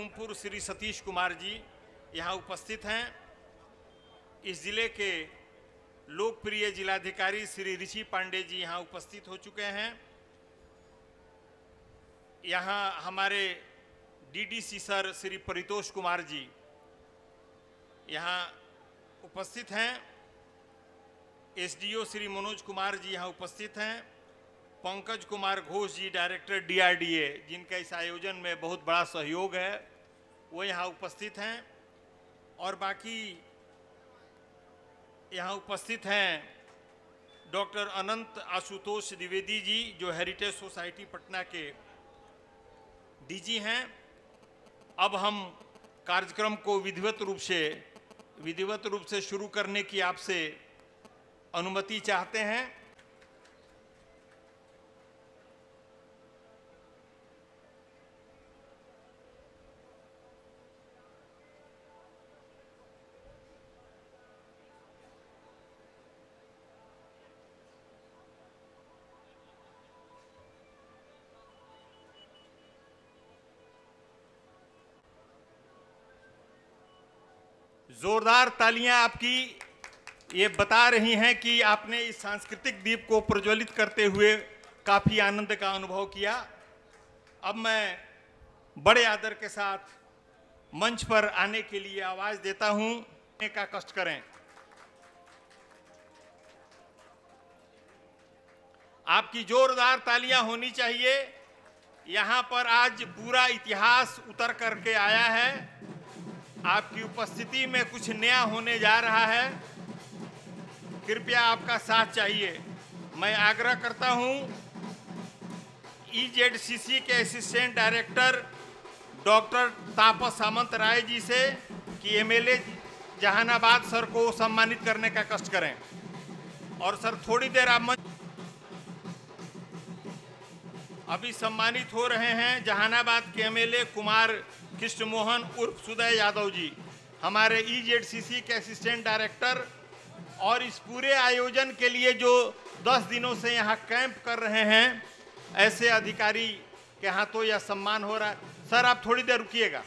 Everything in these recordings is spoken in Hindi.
कुमपुर श्री सतीश कुमार जी यहाँ उपस्थित हैं इस ज़िले के लोकप्रिय जिलाधिकारी श्री ऋषि पांडे जी यहाँ उपस्थित हो चुके हैं यहाँ हमारे डीडीसी सर श्री परितोष कुमार जी यहाँ उपस्थित हैं एसडीओ श्री मनोज कुमार जी यहाँ उपस्थित हैं पंकज कुमार घोष जी डायरेक्टर डीआरडीए जिनका इस आयोजन में बहुत बड़ा सहयोग है वो यहाँ उपस्थित हैं और बाकी यहाँ उपस्थित हैं डॉक्टर अनंत आशुतोष द्विवेदी जी जो हेरिटेज सोसाइटी पटना के डीजी हैं अब हम कार्यक्रम को विधिवत रूप से विधिवत रूप से शुरू करने की आपसे अनुमति चाहते हैं जोरदार तालियां आपकी ये बता रही हैं कि आपने इस सांस्कृतिक दीप को प्रज्वलित करते हुए काफ़ी आनंद का अनुभव किया अब मैं बड़े आदर के साथ मंच पर आने के लिए आवाज़ देता हूं का कष्ट करें आपकी जोरदार तालियां होनी चाहिए यहां पर आज पूरा इतिहास उतर करके आया है आपकी उपस्थिति में कुछ नया होने जा रहा है कृपया आपका साथ चाहिए मैं आग्रह करता हूं ईजेडसीसी e के assistant director doctor Tapas Samanta Rai ji से कि एमएलए जहानाबाद सर को सम्मानित करने का कष्ट करें और सर थोड़ी देर आप मंच अभी सम्मानित हो रहे हैं जहानाबाद के एमएलए कुमार कृष्ण मोहन उर्फ सुदय यादव जी हमारे ई e के असिस्टेंट डायरेक्टर और इस पूरे आयोजन के लिए जो 10 दिनों से यहाँ कैंप कर रहे हैं ऐसे अधिकारी के हाथों यह सम्मान हो रहा है सर आप थोड़ी देर रुकिएगा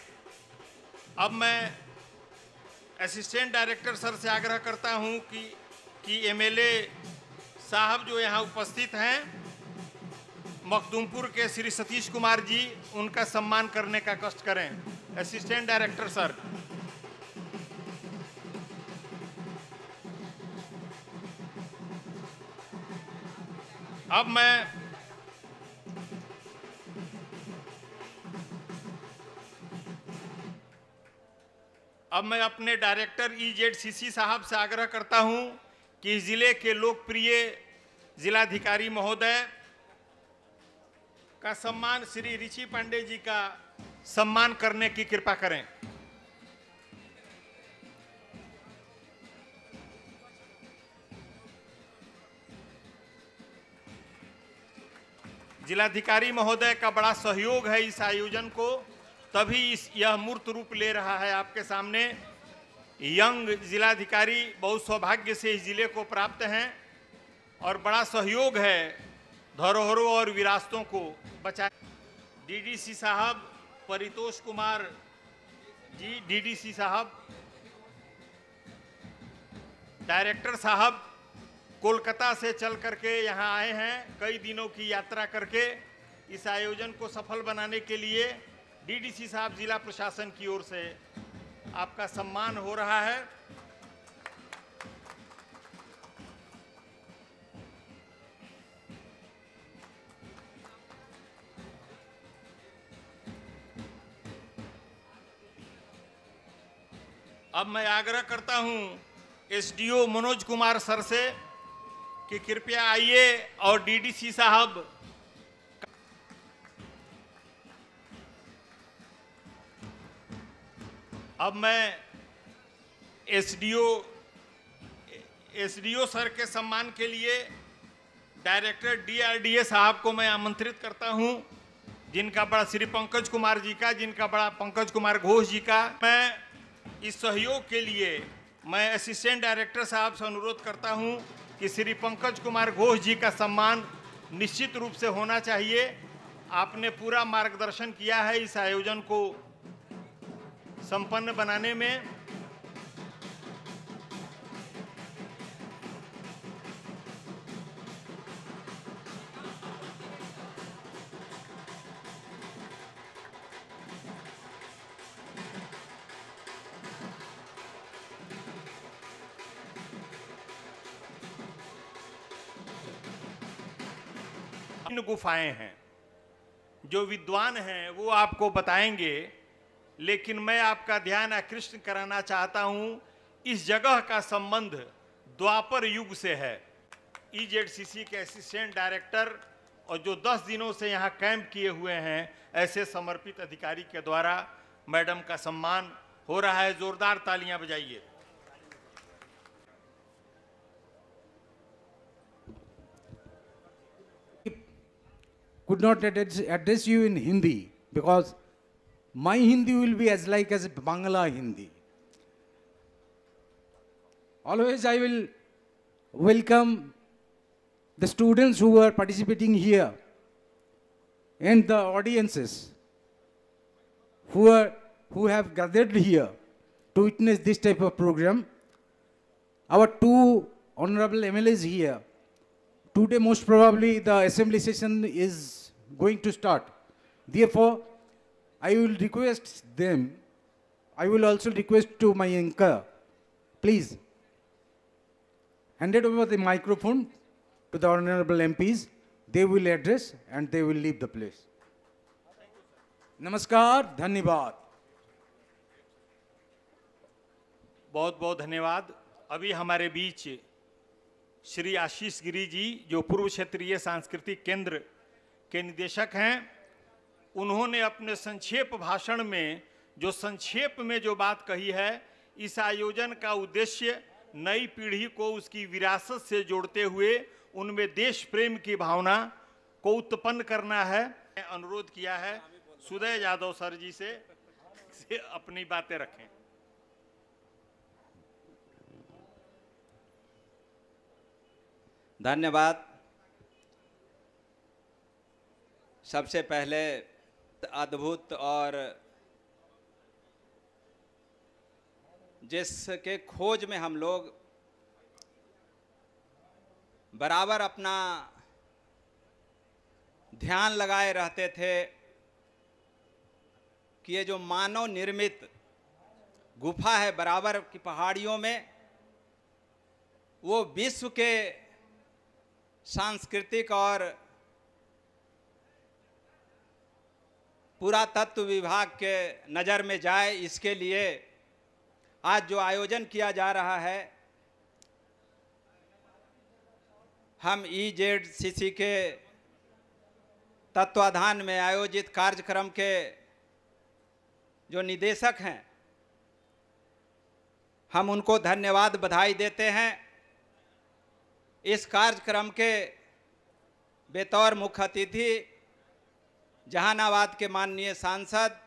अब मैं असिस्टेंट डायरेक्टर सर से आग्रह करता हूँ कि कि एमएलए साहब जो यहाँ उपस्थित हैं मखदुमपुर के श्री सतीश कुमार जी उनका सम्मान करने का कष्ट करें असिस्टेंट डायरेक्टर सर अब मैं अब मैं अपने डायरेक्टर ईजेडसीसी e साहब से आग्रह करता हूं कि जिले के लोकप्रिय जिलाधिकारी महोदय का सम्मान श्री ऋषि पांडे जी का सम्मान करने की कृपा करें जिलाधिकारी महोदय का बड़ा सहयोग है इस आयोजन को तभी इस यह मूर्त रूप ले रहा है आपके सामने यंग जिलाधिकारी बहुत सौभाग्य से इस जिले को प्राप्त हैं और बड़ा सहयोग है धरोहरों और विरासतों को बचाए डीडीसी साहब परितोष कुमार जी डीडीसी साहब डायरेक्टर साहब कोलकाता से चल करके यहाँ आए हैं कई दिनों की यात्रा करके इस आयोजन को सफल बनाने के लिए डीडीसी साहब जिला प्रशासन की ओर से आपका सम्मान हो रहा है अब मैं आग्रह करता हूं एसडीओ मनोज कुमार सर से कि कृपया आइए और डीडीसी साहब अब मैं एसडीओ एसडीओ सर के सम्मान के लिए डायरेक्टर डीआरडीए साहब को मैं आमंत्रित करता हूं जिनका बड़ा श्री पंकज कुमार जी का जिनका बड़ा पंकज कुमार घोष जी का मैं इस सहयोग के लिए मैं असिस्टेंट डायरेक्टर साहब से अनुरोध करता हूं कि श्री पंकज कुमार घोष जी का सम्मान निश्चित रूप से होना चाहिए आपने पूरा मार्गदर्शन किया है इस आयोजन को संपन्न बनाने में आए हैं जो विद्वान हैं वो आपको बताएंगे लेकिन मैं आपका ध्यान आकृष्ट कराना चाहता हूं इस जगह का संबंध द्वापर युग से है ईजेडसीसी e के असिस्टेंट डायरेक्टर और जो 10 दिनों से यहाँ कैंप किए हुए हैं ऐसे समर्पित अधिकारी के द्वारा मैडम का सम्मान हो रहा है जोरदार तालियां बजाइए could not address you in Hindi because my Hindi will be as like as Bangla Hindi. Always I will welcome the students who are participating here and the audiences who, are, who have gathered here to witness this type of program. Our two honorable MLAs here Today, most probably, the assembly session is going to start. Therefore, I will request them, I will also request to my anchor, please, hand it over the microphone to the honorable MPs. They will address and they will leave the place. नमस्कार धन्यवाद बहुत बहुत धन्यवाद अभी हमारे बीच श्री आशीष गिरी जी जो पूर्व क्षेत्रीय सांस्कृतिक केंद्र के निदेशक हैं उन्होंने अपने संक्षेप भाषण में जो संक्षेप में जो बात कही है इस आयोजन का उद्देश्य नई पीढ़ी को उसकी विरासत से जोड़ते हुए उनमें देश प्रेम की भावना को उत्पन्न करना है अनुरोध किया है सुदय यादव सर जी से, से अपनी बातें रखें धन्यवाद सबसे पहले अद्भुत और जिसके खोज में हम लोग बराबर अपना ध्यान लगाए रहते थे कि ये जो मानव निर्मित गुफा है बराबर की पहाड़ियों में वो विश्व के सांस्कृतिक और पुरातत्व विभाग के नज़र में जाए इसके लिए आज जो आयोजन किया जा रहा है हम ई जेड सी सी के तत्वाधान में आयोजित कार्यक्रम के जो निदेशक हैं हम उनको धन्यवाद बधाई देते हैं इस कार्यक्रम के बेतौर मुख्य अतिथि जहानाबाद के माननीय सांसद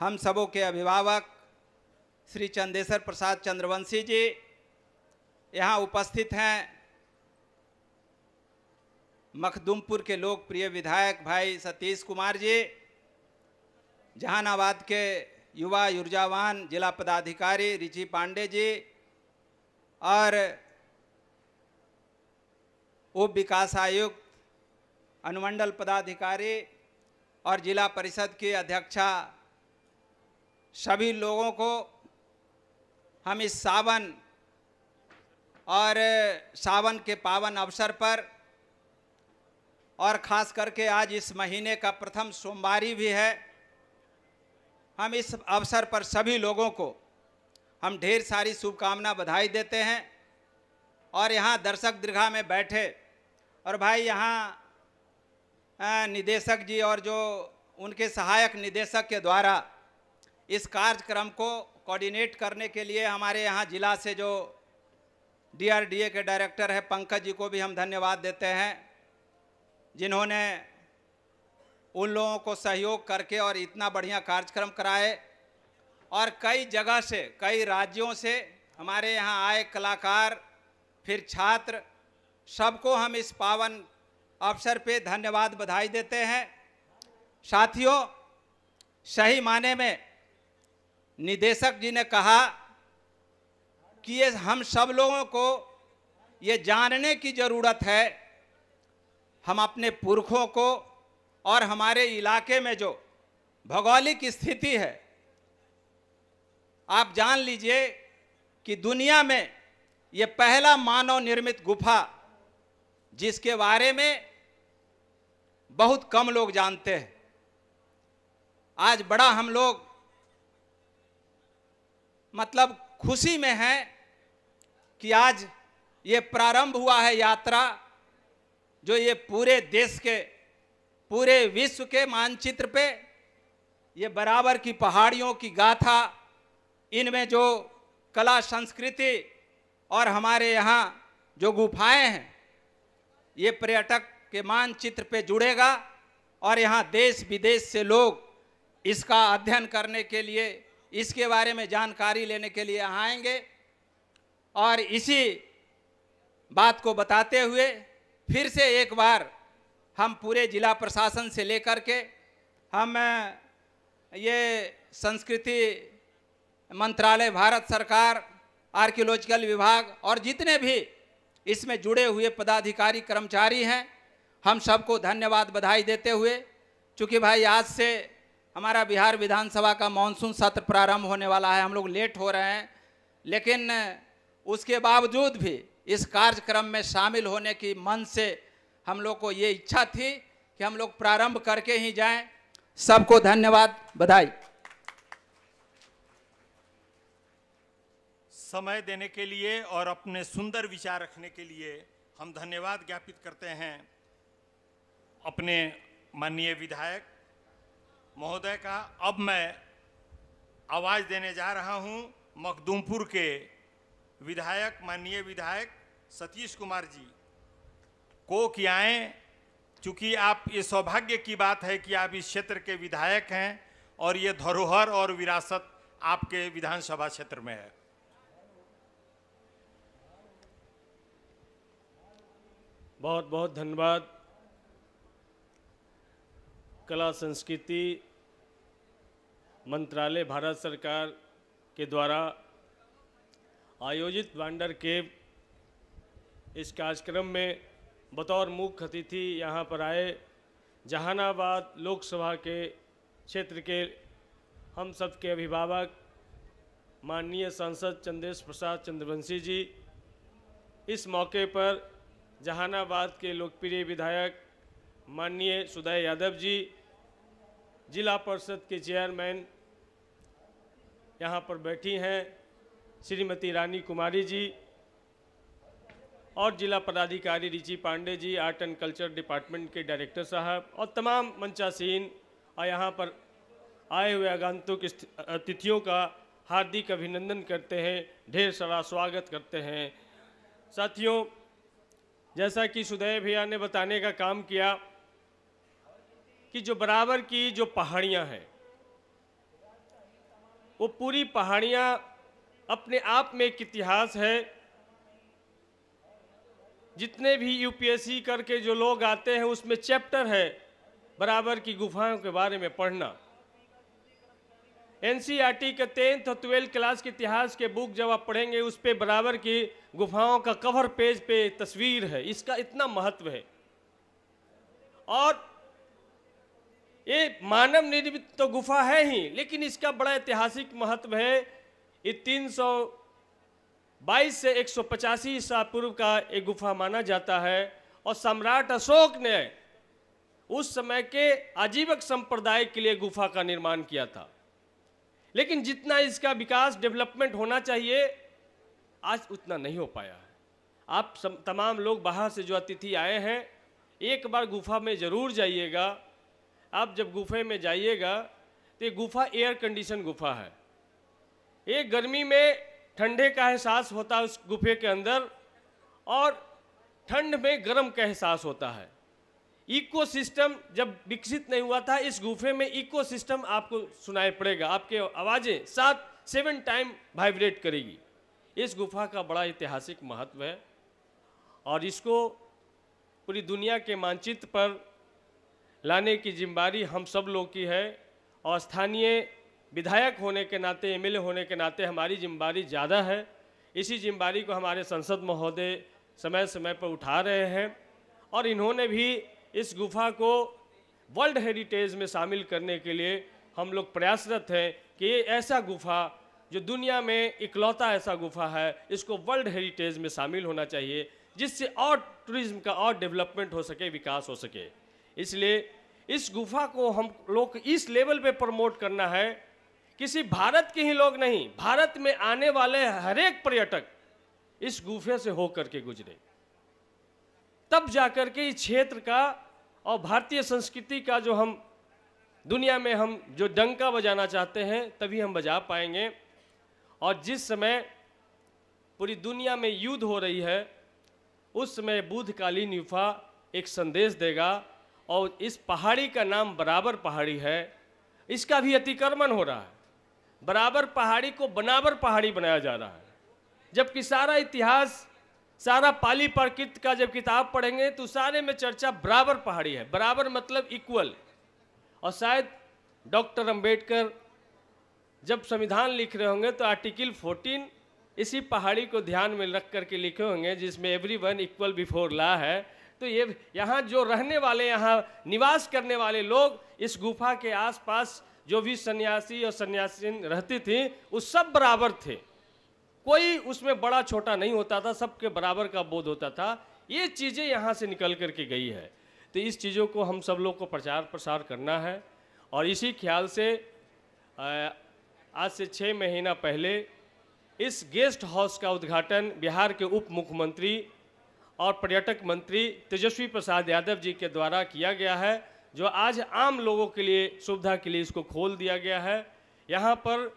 हम सबों के अभिभावक श्री चंदेश्वर प्रसाद चंद्रवंशी जी यहाँ उपस्थित हैं मखदुमपुर के लोकप्रिय विधायक भाई सतीश कुमार जी जहानाबाद के युवा ऊर्जावान जिला पदाधिकारी रिचि पांडे जी और उप विकास आयुक्त अनुमंडल पदाधिकारी और जिला परिषद की अध्यक्षा सभी लोगों को हम इस सावन और सावन के पावन अवसर पर और ख़ास करके आज इस महीने का प्रथम सोमवारी भी है हम इस अवसर पर सभी लोगों को हम ढेर सारी शुभकामना बधाई देते हैं और यहाँ दर्शक दीर्घा में बैठे और भाई यहाँ निदेशक जी और जो उनके सहायक निदेशक के द्वारा इस कार्यक्रम को कोऑर्डिनेट करने के लिए हमारे यहाँ जिला से जो डीआरडीए के डायरेक्टर है पंकज जी को भी हम धन्यवाद देते हैं जिन्होंने उन लोगों को सहयोग करके और इतना बढ़िया कार्यक्रम कराए और कई जगह से कई राज्यों से हमारे यहाँ आए कलाकार फिर छात्र सबको हम इस पावन अवसर पे धन्यवाद बधाई देते हैं साथियों सही माने में निदेशक जी ने कहा कि ये हम सब लोगों को ये जानने की ज़रूरत है हम अपने पुरखों को और हमारे इलाके में जो भौगोलिक स्थिति है आप जान लीजिए कि दुनिया में ये पहला मानव निर्मित गुफा जिसके बारे में बहुत कम लोग जानते हैं आज बड़ा हम लोग मतलब खुशी में हैं कि आज ये प्रारंभ हुआ है यात्रा जो ये पूरे देश के पूरे विश्व के मानचित्र पे ये बराबर की पहाड़ियों की गाथा इनमें जो कला संस्कृति और हमारे यहाँ जो गुफाएं हैं ये पर्यटक के मानचित्र पे जुड़ेगा और यहाँ देश विदेश से लोग इसका अध्ययन करने के लिए इसके बारे में जानकारी लेने के लिए आएंगे और इसी बात को बताते हुए फिर से एक बार हम पूरे जिला प्रशासन से लेकर के हम ये संस्कृति मंत्रालय भारत सरकार आर्कियोलॉजिकल विभाग और जितने भी इसमें जुड़े हुए पदाधिकारी कर्मचारी हैं हम सबको धन्यवाद बधाई देते हुए चूँकि भाई आज से हमारा बिहार विधानसभा का मानसून सत्र प्रारंभ होने वाला है हम लोग लेट हो रहे हैं लेकिन उसके बावजूद भी इस कार्यक्रम में शामिल होने की मन से हम लोग को ये इच्छा थी कि हम लोग प्रारंभ करके ही जाएं सबको धन्यवाद बधाई समय देने के लिए और अपने सुंदर विचार रखने के लिए हम धन्यवाद ज्ञापित करते हैं अपने माननीय विधायक महोदय का अब मैं आवाज़ देने जा रहा हूं मखदूमपुर के विधायक माननीय विधायक सतीश कुमार जी को कि आए चूँकि आप ये सौभाग्य की बात है कि आप इस क्षेत्र के विधायक हैं और ये धरोहर और विरासत आपके विधानसभा क्षेत्र में है बहुत बहुत धन्यवाद कला संस्कृति मंत्रालय भारत सरकार के द्वारा आयोजित वांडर केव इस कार्यक्रम में बतौर मुख्य अतिथि यहाँ पर आए जहानाबाद लोकसभा के क्षेत्र के हम सब के अभिभावक माननीय सांसद चंद्रेश प्रसाद चंद्रवंशी जी इस मौके पर जहानाबाद के लोकप्रिय विधायक माननीय सुदय यादव जी जिला परिषद के चेयरमैन यहाँ पर बैठी हैं श्रीमती रानी कुमारी जी और जिला पदाधिकारी Richi Pandey ji art and culture department के डायरेक्टर साहब और तमाम मंचासीन और यहाँ पर आए हुए आगंतुक अतिथियों का हार्दिक अभिनंदन करते हैं ढेर सारा स्वागत करते हैं साथियों जैसा कि सुदय भैया ने बताने का काम किया कि जो बराबर की जो पहाड़ियाँ हैं वो पूरी पहाड़ियाँ अपने आप में एक इतिहास है जितने भी यूपीएससी करके जो लोग आते हैं उसमें चैप्टर है बराबर की गुफाओं के बारे में पढ़ना एनसीईआरटी के टेंथ और ट्वेल्थ क्लास के इतिहास के बुक जब आप पढ़ेंगे उस पर बराबर की गुफाओं का कवर पेज पे तस्वीर है इसका इतना महत्व है और ये मानव निर्मित तो गुफा है ही लेकिन इसका बड़ा ऐतिहासिक महत्व है ये तीन सौ बाईस से एक सौ पचासी ईसा पूर्व का एक गुफा माना जाता है और सम्राट अशोक ने उस समय के आजीवक संप्रदाय के लिए गुफा का निर्माण किया था लेकिन जितना इसका विकास डेवलपमेंट होना चाहिए आज उतना नहीं हो पाया है आप सम, तमाम लोग बाहर से जो अतिथि आए हैं एक बार गुफा में ज़रूर जाइएगा आप जब गुफे में जाइएगा तो ये गुफा एयर कंडीशन गुफा है ये गर्मी में ठंडे का एहसास होता है उस गुफे के अंदर और ठंड में गर्म का एहसास होता है इकोसिस्टम जब विकसित नहीं हुआ था इस गुफे में इकोसिस्टम आपको सुनाई पड़ेगा आपके आवाज़ें सात सेवन टाइम वाइब्रेट करेगी इस गुफा का बड़ा ऐतिहासिक महत्व है और इसको पूरी दुनिया के मानचित्र पर लाने की जिम्मेदारी हम सब लोग की है और स्थानीय विधायक होने के नाते एम होने के नाते हमारी जिम्मेदारी ज़्यादा है इसी जिम्मेदारी को हमारे संसद महोदय समय समय पर उठा रहे हैं और इन्होंने भी इस गुफा को वर्ल्ड हेरिटेज में शामिल करने के लिए हम लोग प्रयासरत हैं कि ये ऐसा गुफा जो दुनिया में इकलौता ऐसा गुफा है इसको वर्ल्ड हेरिटेज में शामिल होना चाहिए जिससे और टूरिज्म का और डेवलपमेंट हो सके विकास हो सके इसलिए इस गुफा को हम लोग इस लेवल पे प्रमोट करना है किसी भारत के ही लोग नहीं भारत में आने वाले हरेक पर्यटक इस गुफे से होकर के गुजरे तब जाकर के इस क्षेत्र का और भारतीय संस्कृति का जो हम दुनिया में हम जो डंका बजाना चाहते हैं तभी हम बजा पाएंगे और जिस समय पूरी दुनिया में युद्ध हो रही है उस समय बुद्धकालीन युफा एक संदेश देगा और इस पहाड़ी का नाम बराबर पहाड़ी है इसका भी अतिक्रमण हो रहा है बराबर पहाड़ी को बनाबर पहाड़ी बनाया जा रहा है जबकि सारा इतिहास सारा पाली प्रकृत का जब किताब पढ़ेंगे तो सारे में चर्चा बराबर पहाड़ी है बराबर मतलब इक्वल और शायद डॉक्टर अंबेडकर जब संविधान लिख रहे होंगे तो आर्टिकल 14 इसी पहाड़ी को ध्यान में रख करके लिखे होंगे जिसमें every one equal before law है तो ये यहाँ जो रहने वाले यहाँ निवास करने वाले लोग इस गुफा के आसपास जो भी सन्यासी और सन्यासी रहती थी वो सब बराबर थे कोई उसमें बड़ा छोटा नहीं होता था सबके बराबर का बोध होता था ये चीज़ें यहाँ से निकल कर के गई है तो इस चीज़ों को हम सब लोग को प्रचार प्रसार करना है और इसी ख्याल से आज से छः महीना पहले इस गेस्ट हाउस का उद्घाटन बिहार के उप मुख्यमंत्री और पर्यटक मंत्री तेजस्वी प्रसाद यादव जी के द्वारा किया गया है जो आज आम लोगों के लिए सुविधा के लिए इसको खोल दिया गया है यहाँ पर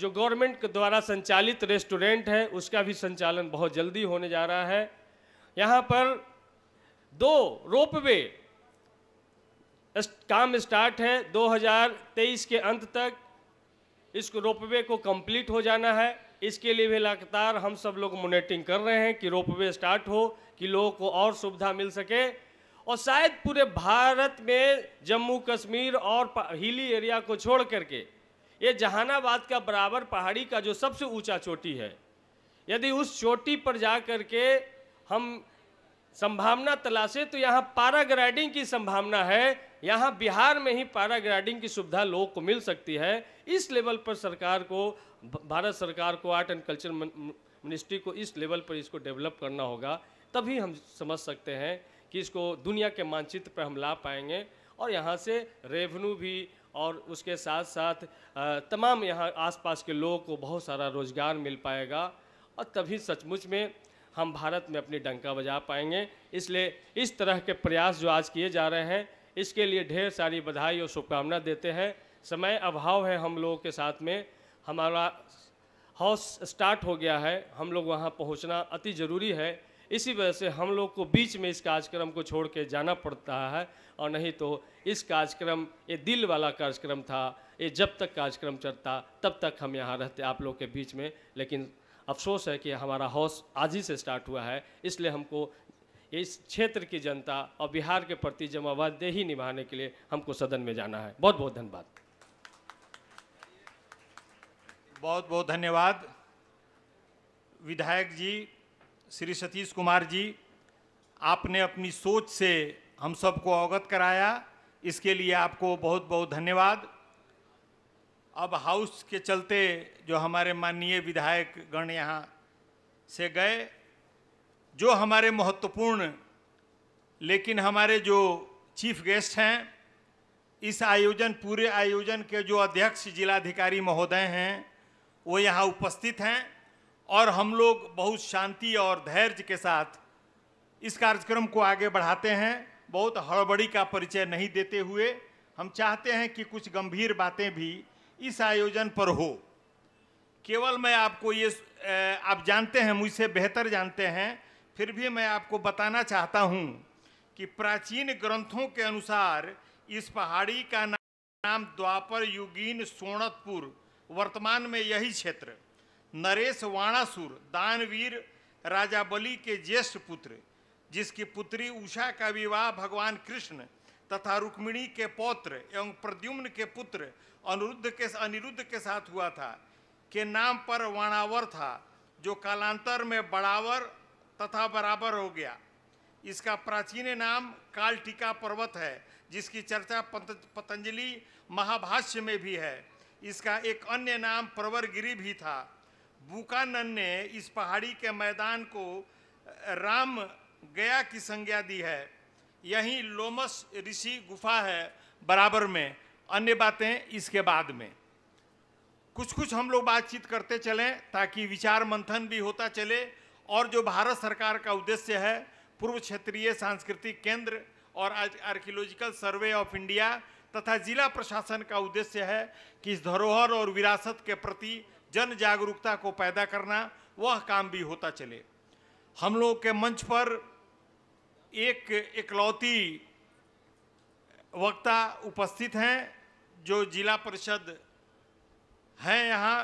जो गवर्नमेंट के द्वारा संचालित रेस्टोरेंट है उसका भी संचालन बहुत जल्दी होने जा रहा है यहाँ पर दो रोपवे काम स्टार्ट है 2023 के अंत तक इस रोपवे को कंप्लीट हो जाना है इसके लिए भी लगातार हम सब लोग मोनिटरिंग कर रहे हैं कि रोपवे स्टार्ट हो कि लोगों को और सुविधा मिल सके और शायद पूरे भारत में जम्मू कश्मीर और हिली एरिया को छोड़ करके ये जहानाबाद का बराबर पहाड़ी का जो सबसे ऊंचा चोटी है यदि उस चोटी पर जा कर के हम संभावना तलाशें तो यहाँ पाराग्लाइडिंग की संभावना है यहाँ बिहार में ही पैराग्लाइडिंग की सुविधा लोगों को मिल सकती है इस लेवल पर सरकार को भारत सरकार को आर्ट एंड कल्चर मिनिस्ट्री को इस लेवल पर इसको डेवलप करना होगा तभी हम समझ सकते हैं कि इसको दुनिया के मानचित्र पर हम ला पाएंगे और यहाँ से रेवेन्यू भी और उसके साथ साथ तमाम यहाँ आसपास के लोगों को बहुत सारा रोज़गार मिल पाएगा और तभी सचमुच में हम भारत में अपनी डंका बजा पाएंगे इसलिए इस तरह के प्रयास जो आज किए जा रहे हैं इसके लिए ढेर सारी बधाई और शुभकामना देते हैं समय अभाव है हम लोगों के साथ में हमारा हाउस स्टार्ट हो गया है हम लोग वहाँ पहुँचना अति ज़रूरी है इसी वजह से हम लोग को बीच में इस कार्यक्रम को छोड़ के जाना पड़ता है और नहीं तो इस कार्यक्रम ये दिल वाला कार्यक्रम था ये जब तक कार्यक्रम चलता तब तक हम यहाँ रहते आप लोग के बीच में लेकिन अफसोस है कि हमारा हौस आज ही से स्टार्ट हुआ है इसलिए हमको इस क्षेत्र की जनता और बिहार के प्रति जमावादेही निभाने के लिए हमको सदन में जाना है बहुत बहुत धन्यवाद बहुत बहुत धन्यवाद विधायक जी श्री सतीश कुमार जी आपने अपनी सोच से हम सबको अवगत कराया इसके लिए आपको बहुत बहुत धन्यवाद अब हाउस के चलते जो हमारे माननीय विधायक गण यहाँ से गए जो हमारे महत्वपूर्ण लेकिन हमारे जो चीफ गेस्ट हैं इस आयोजन पूरे आयोजन के जो अध्यक्ष जिलाधिकारी महोदय हैं वो यहाँ उपस्थित हैं और हम लोग बहुत शांति और धैर्य के साथ इस कार्यक्रम को आगे बढ़ाते हैं बहुत हड़बड़ी का परिचय नहीं देते हुए हम चाहते हैं कि कुछ गंभीर बातें भी इस आयोजन पर हो केवल मैं आपको ये आप जानते हैं मुझसे बेहतर जानते हैं फिर भी मैं आपको बताना चाहता हूँ कि प्राचीन ग्रंथों के अनुसार इस पहाड़ी का नाम द्वापर युगीन सोनतपुर वर्तमान में यही क्षेत्र नरेश वाणासुर दानवीर राजा बलि के ज्येष्ठ पुत्र जिसकी पुत्री उषा का विवाह भगवान कृष्ण तथा रुक्मिणी के पौत्र एवं प्रद्युम्न के पुत्र अनिरुद्ध के अनिरुद्ध के साथ हुआ था के नाम पर वाणावर था जो कालांतर में बड़ावर तथा बराबर हो गया इसका प्राचीन नाम कालटिका पर्वत है जिसकी चर्चा पतंजलि महाभाष्य में भी है इसका एक अन्य नाम प्रवरगिरी भी था भूकानन ने इस पहाड़ी के मैदान को राम गया की संज्ञा दी है यही लोमस ऋषि गुफा है बराबर में अन्य बातें इसके बाद में कुछ कुछ हम लोग बातचीत करते चलें ताकि विचार मंथन भी होता चले और जो भारत सरकार का उद्देश्य है पूर्व क्षेत्रीय सांस्कृतिक केंद्र और आर्कियोलॉजिकल सर्वे ऑफ इंडिया तथा जिला प्रशासन का उद्देश्य है कि इस धरोहर और विरासत के प्रति जन जागरूकता को पैदा करना वह काम भी होता चले हम लोगों के मंच पर एक इकलौती वक्ता उपस्थित हैं जो जिला परिषद हैं यहाँ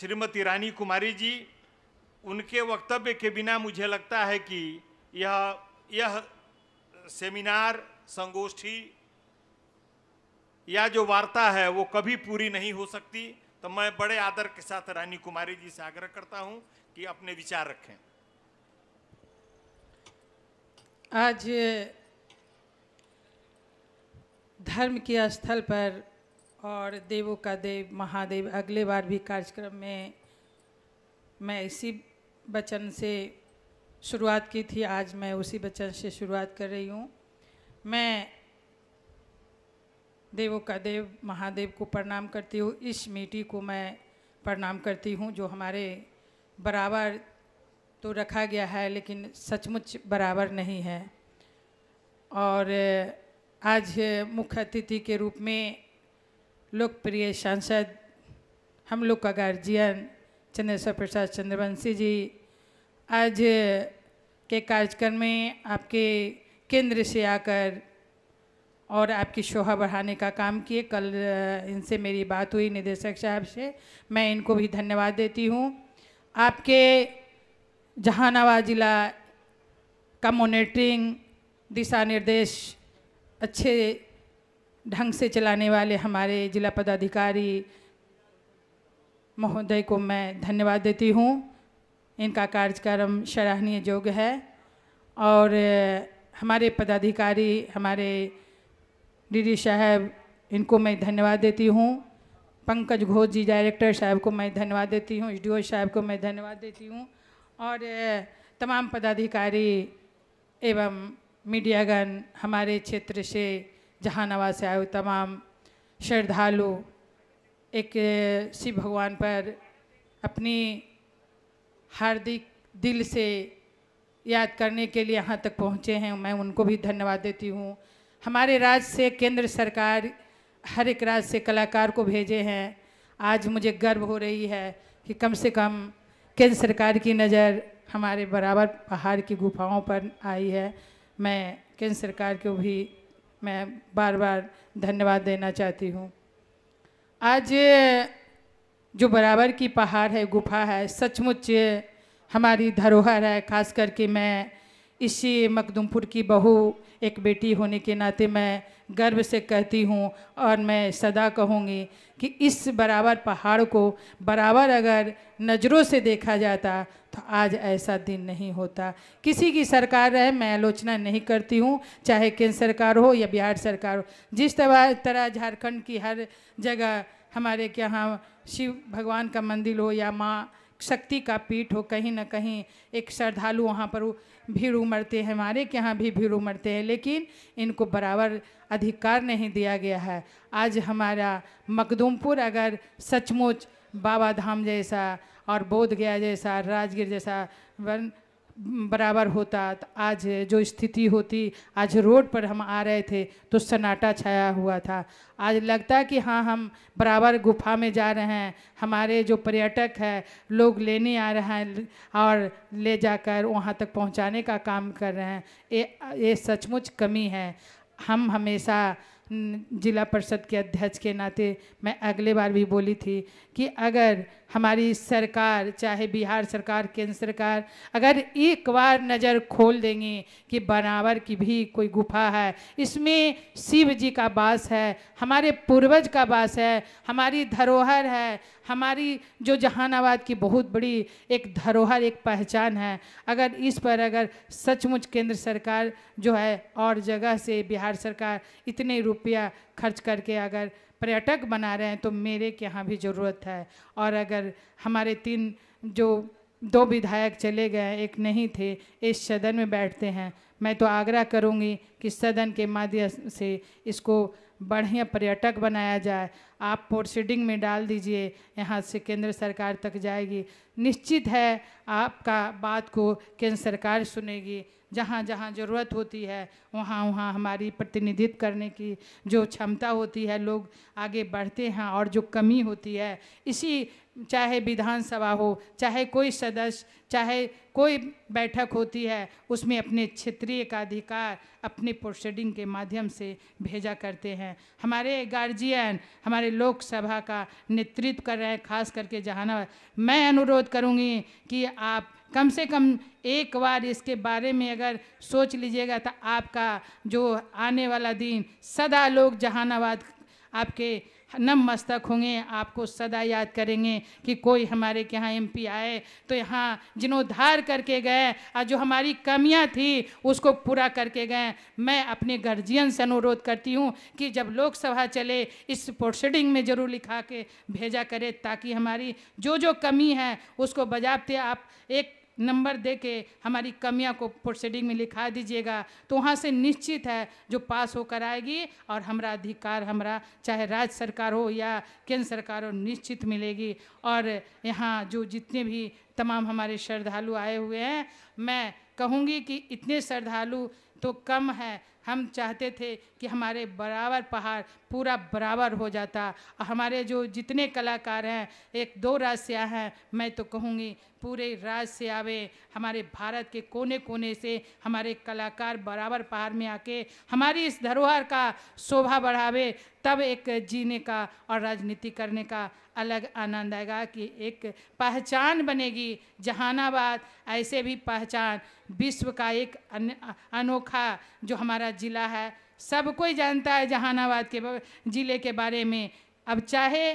श्रीमती रानी कुमारी जी उनके वक्तव्य के बिना मुझे लगता है कि यह यह सेमिनार संगोष्ठी या जो वार्ता है वो कभी पूरी नहीं हो सकती तो मैं बड़े आदर के साथ रानी कुमारी जी से आग्रह करता हूं कि अपने विचार रखें आज धर्म के स्थल पर और देवों का देव महादेव अगले बार भी कार्यक्रम में मैं इसी वचन से शुरुआत की थी आज मैं उसी वचन से शुरुआत कर रही हूँ मैं देवों का देव महादेव को प्रणाम करती हूँ इस मिट्टी को मैं प्रणाम करती हूँ जो हमारे बराबर तो रखा गया है लेकिन सचमुच बराबर नहीं है और आज मुख्य अतिथि के रूप में लोकप्रिय सांसद हम लोग का गार्जियन चंद्रेश्वर प्रसाद चंद्रवंशी जी आज के कार्यक्रम में आपके केंद्र से आकर और आपकी शोभा बढ़ाने का काम किए कल इनसे मेरी बात हुई निदेशक साहब से मैं इनको भी धन्यवाद देती हूँ आपके जहानाबाद ज़िला का मोनिटरिंग दिशा निर्देश अच्छे ढंग से चलाने वाले हमारे जिला पदाधिकारी महोदय को मैं धन्यवाद देती हूँ इनका कार्यक्रम सराहनीय योग्य है और हमारे पदाधिकारी हमारे डीडी साहब इनको मैं धन्यवाद देती हूँ पंकज घोष जी डायरेक्टर साहब को मैं धन्यवाद देती हूँ एस साहब को मैं धन्यवाद देती हूँ और तमाम पदाधिकारी एवं मीडियागण हमारे क्षेत्र से जहानाबाद से आए तमाम श्रद्धालु एक शिव भगवान पर अपनी हार्दिक दिल से याद करने के लिए यहाँ तक पहुँचे हैं मैं उनको भी धन्यवाद देती हूँ हमारे राज्य से केंद्र सरकार हर एक राज्य से कलाकार को भेजे हैं आज मुझे गर्व हो रही है कि कम से कम केंद्र सरकार की नज़र हमारे बराबर पहाड़ की गुफाओं पर आई है मैं केंद्र सरकार को भी मैं बार बार धन्यवाद देना चाहती हूँ आज जो बराबर की पहाड़ है गुफा है सचमुच हमारी धरोहर है खास करके मैं इसी मखदुमपुर की बहू एक बेटी होने के नाते मैं गर्व से कहती हूँ और मैं सदा कहूँगी कि इस बराबर पहाड़ को बराबर अगर नज़रों से देखा जाता तो आज ऐसा दिन नहीं होता किसी की सरकार रहे मैं आलोचना नहीं करती हूँ चाहे केंद्र सरकार हो या बिहार सरकार हो जिस तरह तरह झारखंड की हर जगह हमारे के यहाँ शिव भगवान का मंदिर हो या माँ शक्ति का पीठ हो कहीं ना कहीं एक श्रद्धालु वहाँ पर भीड़ उमड़ते हैं हमारे के यहाँ भी भीड़ उमड़ते हैं लेकिन इनको बराबर अधिकार नहीं दिया गया है आज हमारा मखदूमपुर अगर सचमुच बाबा धाम जैसा और बोध गया जैसा राजगीर जैसा वन बराबर होता तो आज जो स्थिति होती आज रोड पर हम आ रहे थे तो सन्नाटा छाया हुआ था आज लगता कि हाँ हम बराबर गुफा में जा रहे हैं हमारे जो पर्यटक है लोग लेने आ रहे हैं और ले जाकर वहाँ तक पहुँचाने का काम कर रहे हैं ये ये सचमुच कमी है हम हमेशा जिला परिषद के अध्यक्ष के नाते मैं अगले बार भी बोली थी कि अगर हमारी सरकार चाहे बिहार सरकार केंद्र सरकार अगर एक बार नज़र खोल देंगे कि बनावर की भी कोई गुफा है इसमें शिव जी का वास है हमारे पूर्वज का वास है हमारी धरोहर है हमारी जो जहानाबाद की बहुत बड़ी एक धरोहर एक पहचान है अगर इस पर अगर सचमुच केंद्र सरकार जो है और जगह से बिहार सरकार इतने रुपया खर्च करके अगर पर्यटक बना रहे हैं तो मेरे के यहाँ भी ज़रूरत है और अगर हमारे तीन जो दो विधायक चले गए एक नहीं थे इस सदन में बैठते हैं मैं तो आग्रह करूँगी कि सदन के माध्यम से इसको बढ़िया पर्यटक बनाया जाए आप प्रोसीडिंग में डाल दीजिए यहाँ से केंद्र सरकार तक जाएगी निश्चित है आपका बात को केंद्र सरकार सुनेगी जहाँ जहाँ ज़रूरत होती है वहाँ वहाँ हमारी प्रतिनिधित्व करने की जो क्षमता होती है लोग आगे बढ़ते हैं और जो कमी होती है इसी चाहे विधानसभा हो चाहे कोई सदस्य चाहे कोई बैठक होती है उसमें अपने क्षेत्रीय का अधिकार अपने प्रोसीडिंग के माध्यम से भेजा करते हैं हमारे गार्जियन हमारे लोकसभा का नेतृत्व कर रहे हैं खास करके जहाना मैं अनुरोध करूँगी कि आप कम से कम एक बार इसके बारे में अगर सोच लीजिएगा तो आपका जो आने वाला दिन सदा लोग जहानाबाद आपके नम मस्तक होंगे आपको सदा याद करेंगे कि कोई हमारे के यहाँ एम आए तो यहाँ जिनोद्धार करके गए और जो हमारी कमियाँ थी उसको पूरा करके गए मैं अपने गार्जियन से अनुरोध करती हूँ कि जब लोकसभा चले इस प्रोसीडिंग में ज़रूर लिखा के भेजा करें ताकि हमारी जो जो कमी है उसको बजाबते आप एक नंबर दे के हमारी कमियाँ को प्रोसीडिंग में लिखा दीजिएगा तो वहाँ से निश्चित है जो पास होकर आएगी और हमारा अधिकार हमारा चाहे राज्य सरकार हो या केंद्र सरकार हो निश्चित मिलेगी और यहाँ जो जितने भी तमाम हमारे श्रद्धालु आए हुए हैं मैं कहूँगी कि इतने श्रद्धालु तो कम है हम चाहते थे कि हमारे बराबर पहाड़ पूरा बराबर हो जाता हमारे जो जितने कलाकार हैं एक दो राज्य से आए हैं मैं तो कहूँगी पूरे राज्य से आवे हमारे भारत के कोने कोने से हमारे कलाकार बराबर पहाड़ में आके हमारी इस धरोहर का शोभा बढ़ावे तब एक जीने का और राजनीति करने का अलग आनंद आएगा कि एक पहचान बनेगी जहानाबाद ऐसे भी पहचान विश्व का एक अनोखा जो हमारा ज़िला है सब कोई जानता है जहानाबाद के ज़िले के बारे में अब चाहे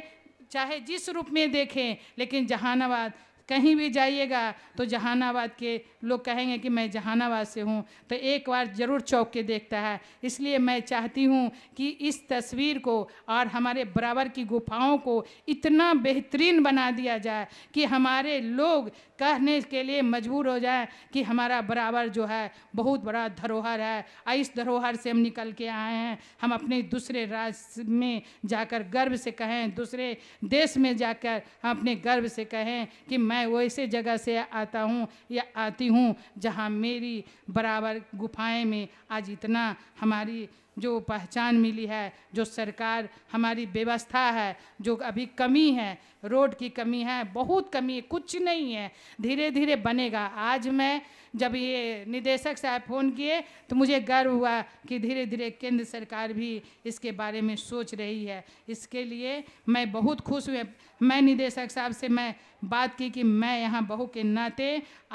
चाहे जिस रूप में देखें लेकिन जहानाबाद कहीं भी जाइएगा तो जहानाबाद के लोग कहेंगे कि मैं जहानाबाद से हूँ तो एक बार ज़रूर चौक के देखता है इसलिए मैं चाहती हूँ कि इस तस्वीर को और हमारे बराबर की गुफाओं को इतना बेहतरीन बना दिया जाए कि हमारे लोग कहने के लिए मजबूर हो जाए कि हमारा बराबर जो है बहुत बड़ा धरोहर है इस धरोहर से हम निकल के आए हैं हम अपने दूसरे राज्य में जाकर गर्व से कहें दूसरे देश में जाकर हम अपने गर्व से कहें कि मैं वैसे जगह से आता हूँ या आती हूँ जहाँ मेरी बराबर गुफाएं में आज इतना हमारी जो पहचान मिली है जो सरकार हमारी व्यवस्था है जो अभी कमी है रोड की कमी है बहुत कमी है कुछ नहीं है धीरे धीरे बनेगा आज मैं जब ये निदेशक साहब फ़ोन किए तो मुझे गर्व हुआ कि धीरे धीरे केंद्र सरकार भी इसके बारे में सोच रही है इसके लिए मैं बहुत खुश हुई मैं निदेशक साहब से मैं बात की कि मैं यहाँ बहू के नाते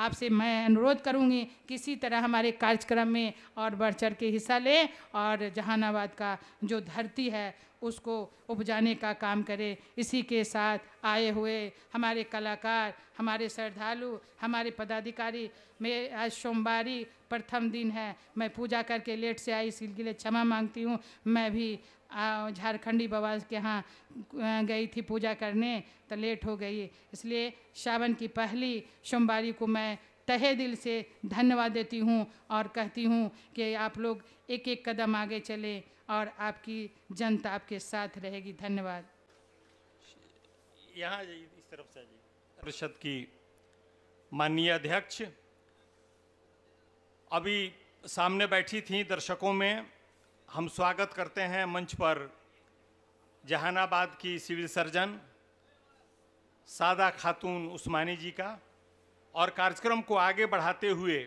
आपसे मैं अनुरोध करूँगी किसी तरह हमारे कार्यक्रम में और बढ़ चढ़ के हिस्सा लें और जहानाबाद का जो धरती है उसको उपजाने का काम करे इसी के साथ आए हुए हमारे कलाकार हमारे श्रद्धालु हमारे पदाधिकारी मैं आज सोमवारी प्रथम दिन है मैं पूजा करके लेट से आई इसके लिए क्षमा मांगती हूँ मैं भी झारखंडी बाबा के यहाँ गई थी पूजा करने तो लेट हो गई इसलिए सावन की पहली सोमवारी को मैं तहे दिल से धन्यवाद देती हूँ और कहती हूँ कि आप लोग एक एक कदम आगे चले और आपकी जनता आपके साथ रहेगी धन्यवाद यहाँ इस तरफ से परिषद की माननीय अध्यक्ष अभी सामने बैठी थी दर्शकों में हम स्वागत करते हैं मंच पर जहानाबाद की सिविल सर्जन सादा खातून उस्मानी जी का और कार्यक्रम को आगे बढ़ाते हुए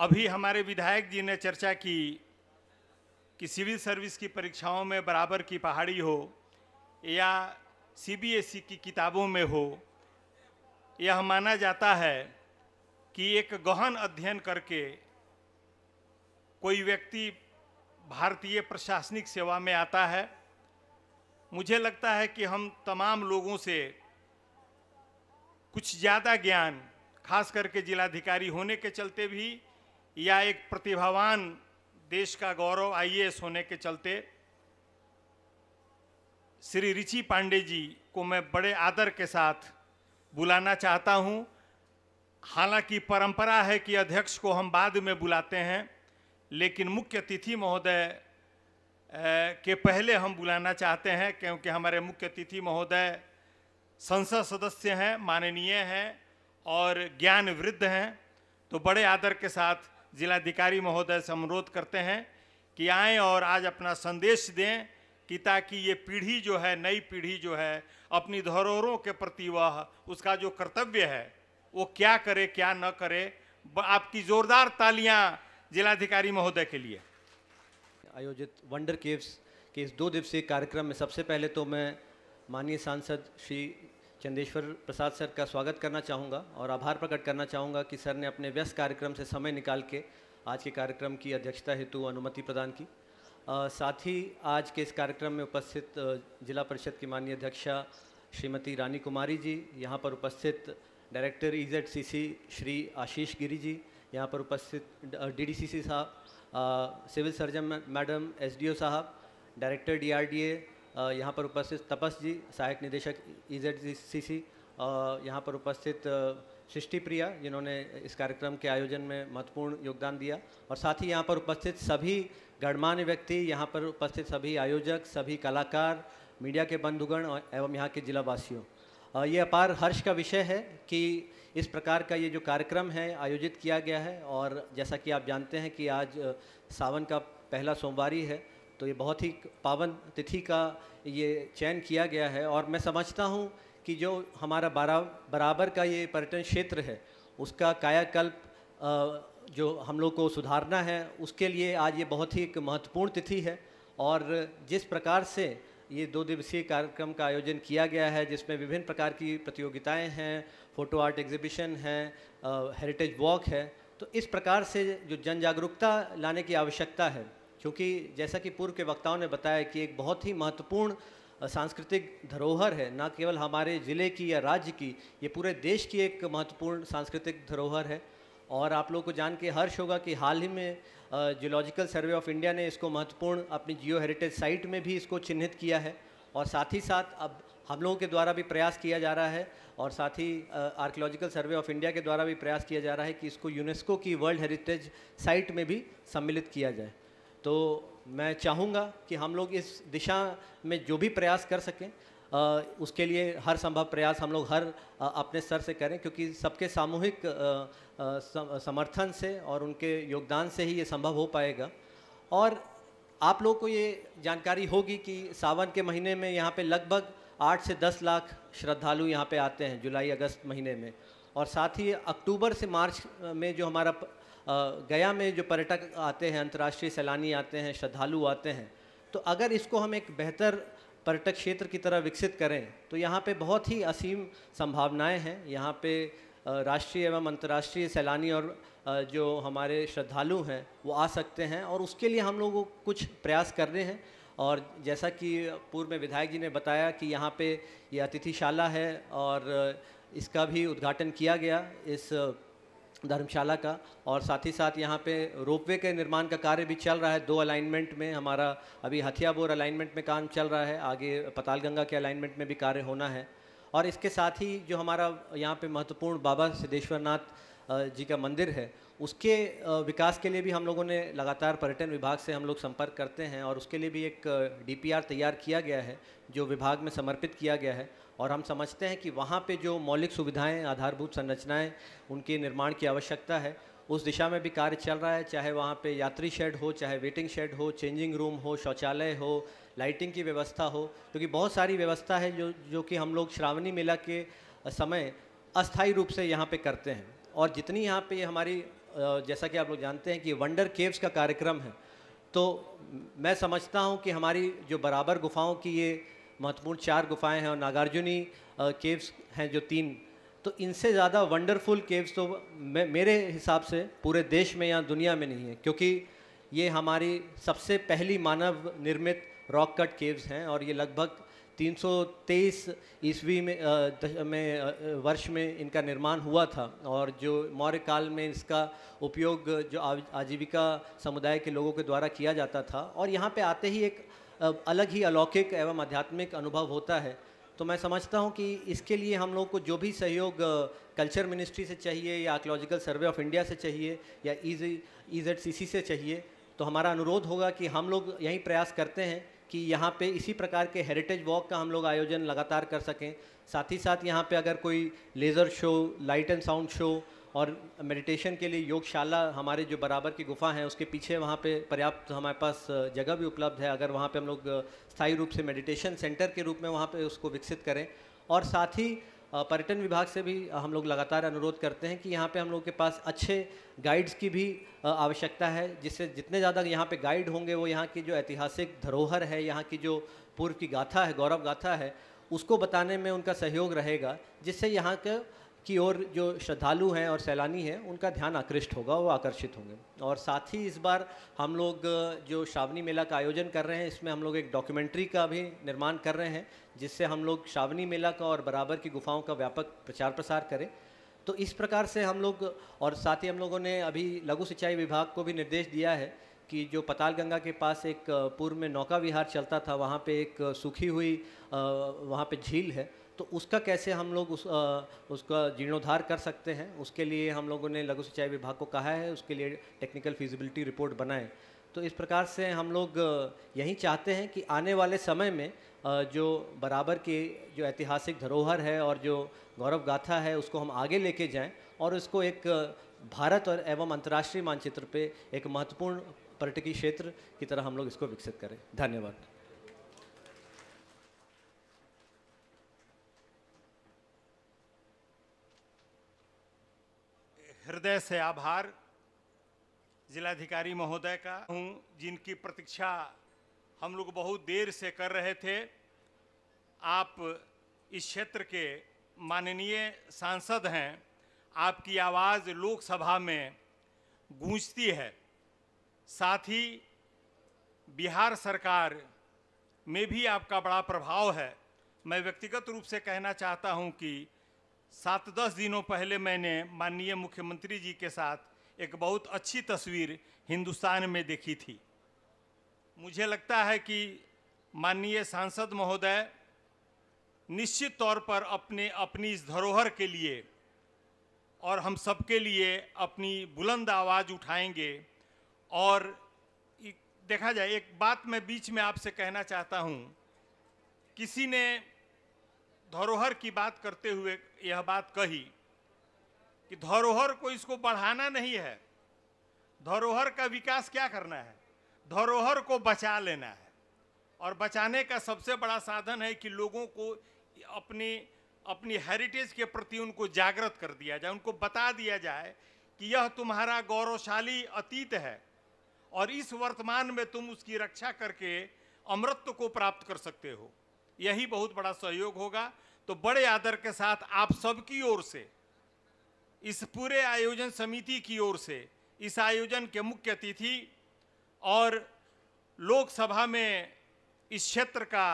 अभी हमारे विधायक जी ने चर्चा की कि सिविल सर्विस की परीक्षाओं में बराबर की पहाड़ी हो या सीबीएसई की किताबों में हो यह माना जाता है कि एक गहन अध्ययन करके कोई व्यक्ति भारतीय प्रशासनिक सेवा में आता है मुझे लगता है कि हम तमाम लोगों से कुछ ज़्यादा ज्ञान खास करके जिलाधिकारी होने के चलते भी या एक प्रतिभावान देश का गौरव आईएएस होने के चलते श्री रिचि पांडे जी को मैं बड़े आदर के साथ बुलाना चाहता हूं हालांकि परंपरा है कि अध्यक्ष को हम बाद में बुलाते हैं लेकिन मुख्य अतिथि महोदय के पहले हम बुलाना चाहते हैं क्योंकि हमारे मुख्य अतिथि महोदय संसद सदस्य हैं माननीय हैं और ज्ञान वृद्ध हैं तो बड़े आदर के साथ जिलाधिकारी महोदय से अनुरोध करते हैं कि आएँ और आज अपना संदेश दें कि ताकि ये पीढ़ी जो है नई पीढ़ी जो है अपनी धरोहरों के प्रति वह उसका जो कर्तव्य है वो क्या करे क्या न करे आपकी जोरदार तालियां जिलाधिकारी महोदय के लिए आयोजित वंडर केव्स के इस दो दिवसीय कार्यक्रम में सबसे पहले तो मैं माननीय सांसद श्री चंदेश्वर प्रसाद सर का स्वागत करना चाहूँगा और आभार प्रकट करना चाहूँगा कि सर ने अपने व्यस्त कार्यक्रम से समय निकाल के आज के कार्यक्रम की अध्यक्षता हेतु अनुमति प्रदान की आ, साथ ही आज के इस कार्यक्रम में उपस्थित जिला परिषद की माननीय अध्यक्षा श्रीमती रानी कुमारी जी यहाँ पर उपस्थित डायरेक्टर ईजेडसीसी श्री आशीष गिरी जी यहाँ पर उपस्थित डी साहब सिविल सर्जन मैडम एस साहब डायरेक्टर डी यहाँ पर उपस्थित तपस जी सहायक निदेशक ई जेड सी सी यहाँ पर उपस्थित सृष्टि प्रिया जिन्होंने इस कार्यक्रम के आयोजन में महत्वपूर्ण योगदान दिया और साथ ही यहाँ पर उपस्थित सभी गणमान्य व्यक्ति यहाँ पर उपस्थित सभी आयोजक सभी कलाकार मीडिया के बंधुगण एवं यहाँ के जिलावासियों ये अपार हर्ष का विषय है कि इस प्रकार का ये जो कार्यक्रम है आयोजित किया गया है और जैसा कि आप जानते हैं कि आज सावन का पहला सोमवारी है तो ये बहुत ही पावन तिथि का ये चयन किया गया है और मैं समझता हूँ कि जो हमारा बारा बराबर का ये पर्यटन क्षेत्र है उसका कायाकल्प जो हम लोग को सुधारना है उसके लिए आज ये बहुत ही एक महत्वपूर्ण तिथि है और जिस प्रकार से ये दो दिवसीय कार्यक्रम का आयोजन किया गया है जिसमें विभिन्न प्रकार की प्रतियोगिताएं हैं फ़ोटो आर्ट एग्जिबिशन हैं हेरिटेज वॉक है तो इस प्रकार से जो जन जागरूकता लाने की आवश्यकता है क्योंकि जैसा कि पूर्व के वक्ताओं ने बताया कि एक बहुत ही महत्वपूर्ण सांस्कृतिक धरोहर है ना केवल हमारे ज़िले की या राज्य की ये पूरे देश की एक महत्वपूर्ण सांस्कृतिक धरोहर है और आप लोगों को जान के हर्ष होगा कि हाल ही में जियोलॉजिकल सर्वे ऑफ इंडिया ने इसको महत्वपूर्ण अपनी जियो हेरिटेज साइट में भी इसको चिन्हित किया है और साथ ही साथ अब हम लोगों के द्वारा भी प्रयास किया जा रहा है और साथ ही आर्कियोलॉजिकल सर्वे ऑफ इंडिया के द्वारा भी प्रयास किया जा रहा है कि इसको यूनेस्को की वर्ल्ड हेरिटेज साइट में भी सम्मिलित किया जाए तो मैं चाहूँगा कि हम लोग इस दिशा में जो भी प्रयास कर सकें उसके लिए हर संभव प्रयास हम लोग हर अपने स्तर से करें क्योंकि सबके सामूहिक समर्थन से और उनके योगदान से ही ये संभव हो पाएगा और आप लोगों को ये जानकारी होगी कि सावन के महीने में यहाँ पे लगभग आठ से दस लाख श्रद्धालु यहाँ पे आते हैं जुलाई अगस्त महीने में और साथ ही अक्टूबर से मार्च में जो हमारा गया में जो पर्यटक आते हैं अंतर्राष्ट्रीय सैलानी आते हैं श्रद्धालु आते हैं तो अगर इसको हम एक बेहतर पर्यटक क्षेत्र की तरह विकसित करें तो यहाँ पे बहुत ही असीम संभावनाएं हैं यहाँ पे राष्ट्रीय एवं अंतर्राष्ट्रीय सैलानी और जो हमारे श्रद्धालु हैं वो आ सकते हैं और उसके लिए हम लोगों को कुछ प्रयास कर रहे हैं और जैसा कि पूर्व में विधायक जी ने बताया कि यहाँ पे ये यह अतिथिशाला है और इसका भी उद्घाटन किया गया इस धर्मशाला का और साथ ही साथ यहाँ पे रोपवे के निर्माण का कार्य भी चल रहा है दो अलाइनमेंट में हमारा अभी हथियाबोर अलाइनमेंट में काम चल रहा है आगे पतालगंगा के अलाइनमेंट में भी कार्य होना है और इसके साथ ही जो हमारा यहाँ पे महत्वपूर्ण बाबा सिद्धेश्वर जी का मंदिर है उसके विकास के लिए भी हम लोगों ने लगातार पर्यटन विभाग से हम लोग संपर्क करते हैं और उसके लिए भी एक डीपीआर तैयार किया गया है जो विभाग में समर्पित किया गया है और हम समझते हैं कि वहाँ पे जो मौलिक सुविधाएं आधारभूत संरचनाएं उनके निर्माण की आवश्यकता है उस दिशा में भी कार्य चल रहा है चाहे वहाँ पे यात्री शेड हो चाहे वेटिंग शेड हो चेंजिंग रूम हो शौचालय हो लाइटिंग की व्यवस्था हो क्योंकि तो बहुत सारी व्यवस्था है जो जो कि हम लोग श्रावणी मेला के समय अस्थायी रूप से यहाँ पे करते हैं और जितनी यहाँ पे हमारी जैसा कि आप लोग जानते हैं कि वंडर केव्स का कार्यक्रम है तो मैं समझता हूँ कि हमारी जो बराबर गुफाओं की ये महत्वपूर्ण चार गुफाएं हैं और नागार्जुनी केव्स हैं जो तीन तो इनसे ज़्यादा वंडरफुल केव्स तो मैं मेरे हिसाब से पूरे देश में या दुनिया में नहीं है क्योंकि ये हमारी सबसे पहली मानव निर्मित रॉक कट केव्स हैं और ये लगभग 323 ईस्वी में में वर्ष में इनका निर्माण हुआ था और जो मौर्य काल में इसका उपयोग जो आजीविका समुदाय के लोगों के द्वारा किया जाता था और यहाँ पे आते ही एक अलग ही अलौकिक एवं आध्यात्मिक अनुभव होता है तो मैं समझता हूँ कि इसके लिए हम लोग को जो भी सहयोग कल्चर मिनिस्ट्री से चाहिए या आर्कोलॉजिकल सर्वे ऑफ इंडिया से चाहिए या ईज ई जेड सी सी से चाहिए तो हमारा अनुरोध होगा कि हम लोग यही प्रयास करते हैं कि यहाँ पे इसी प्रकार के हेरिटेज वॉक का हम लोग आयोजन लगातार कर सकें साथ ही साथ यहाँ पे अगर कोई laser show light and sound show और मेडिटेशन के लिए योगशाला हमारे जो बराबर की गुफा है उसके पीछे वहाँ पे पर्याप्त हमारे पास जगह भी उपलब्ध है अगर वहाँ पे हम लोग स्थायी रूप से मेडिटेशन सेंटर के रूप में वहाँ पे उसको विकसित करें और साथ ही पर्यटन विभाग से भी हम लोग लगातार अनुरोध करते हैं कि यहाँ पे हम लोग के पास अच्छे गाइड्स की भी आवश्यकता है जिससे जितने ज़्यादा यहाँ पे गाइड होंगे वो यहाँ की जो ऐतिहासिक धरोहर है यहाँ की जो पूर्व की गाथा है गौरव गाथा है उसको बताने में उनका सहयोग रहेगा जिससे यहाँ के की ओर जो श्रद्धालु हैं और सैलानी हैं उनका ध्यान आकृष्ट होगा वो आकर्षित होंगे और साथ ही इस बार हम लोग जो श्रावणी मेला का आयोजन कर रहे हैं इसमें हम लोग एक डॉक्यूमेंट्री का भी निर्माण कर रहे हैं जिससे हम लोग श्रावणी मेला का और बराबर की गुफाओं का व्यापक प्रचार प्रसार करें तो इस प्रकार से हम लोग और साथ ही हम लोगों ने अभी लघु सिंचाई विभाग को भी निर्देश दिया है कि जो पताल गंगा के पास एक पूर्व में नौका विहार चलता था वहाँ पे एक सूखी हुई वहाँ पे झील है तो उसका कैसे हम लोग उस उसका जीर्णोद्धार कर सकते हैं उसके लिए हम लोगों ने लघु सिंचाई विभाग को कहा है उसके लिए टेक्निकल फिजिबिलिटी रिपोर्ट बनाएँ तो इस प्रकार से हम लोग यही चाहते हैं कि आने वाले समय में जो बराबर की जो ऐतिहासिक धरोहर है और जो गौरव गाथा है उसको हम आगे लेके जाएं और उसको एक भारत और एवं अंतर्राष्ट्रीय मानचित्र पे एक महत्वपूर्ण पर्यटकीय क्षेत्र की तरह हम लोग इसको विकसित करें धन्यवाद हृदय से आभार जिलाधिकारी महोदय का हूँ जिनकी प्रतीक्षा हम लोग बहुत देर से कर रहे थे आप इस क्षेत्र के माननीय सांसद हैं आपकी आवाज़ लोकसभा में गूंजती है साथ ही बिहार सरकार में भी आपका बड़ा प्रभाव है मैं व्यक्तिगत रूप से कहना चाहता हूं कि सात दस दिनों पहले मैंने माननीय मुख्यमंत्री जी के साथ एक बहुत अच्छी तस्वीर हिंदुस्तान में देखी थी मुझे लगता है कि माननीय सांसद महोदय निश्चित तौर पर अपने अपनी इस धरोहर के लिए और हम सबके लिए अपनी बुलंद आवाज़ उठाएंगे और देखा जाए एक बात मैं बीच में आपसे कहना चाहता हूँ किसी ने धरोहर की बात करते हुए यह बात कही कि धरोहर को इसको बढ़ाना नहीं है धरोहर का विकास क्या करना है धरोहर को बचा लेना है और बचाने का सबसे बड़ा साधन है कि लोगों को अपनी अपनी हेरिटेज के प्रति उनको जागृत कर दिया जाए उनको बता दिया जाए कि यह तुम्हारा गौरवशाली अतीत है और इस वर्तमान में तुम उसकी रक्षा करके अमृत को प्राप्त कर सकते हो यही बहुत बड़ा सहयोग होगा तो बड़े आदर के साथ आप सबकी ओर से इस पूरे आयोजन समिति की ओर से इस आयोजन के मुख्य अतिथि और लोकसभा में इस क्षेत्र का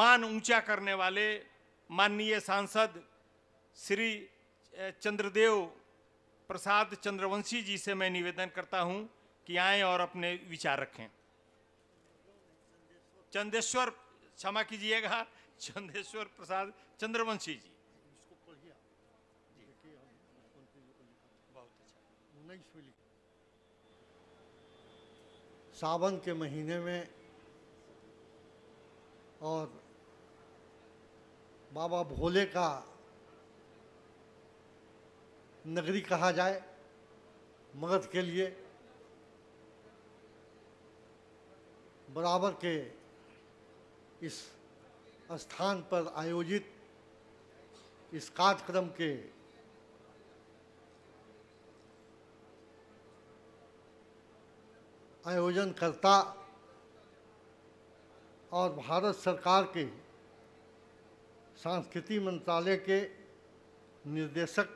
मान ऊंचा करने वाले माननीय सांसद श्री चंद्रदेव प्रसाद चंद्रवंशी जी से मैं निवेदन करता हूं कि आएँ और अपने विचार रखें चंदेश्वर क्षमा कीजिएगा चंदेश्वर प्रसाद चंद्रवंशी जी नहीं मिली सावन के महीने में और बाबा भोले का नगरी कहा जाए मगध के लिए बराबर के इस स्थान पर आयोजित इस कार्यक्रम के आयोजनकर्ता और भारत सरकार के सांस्कृतिक मंत्रालय के निर्देशक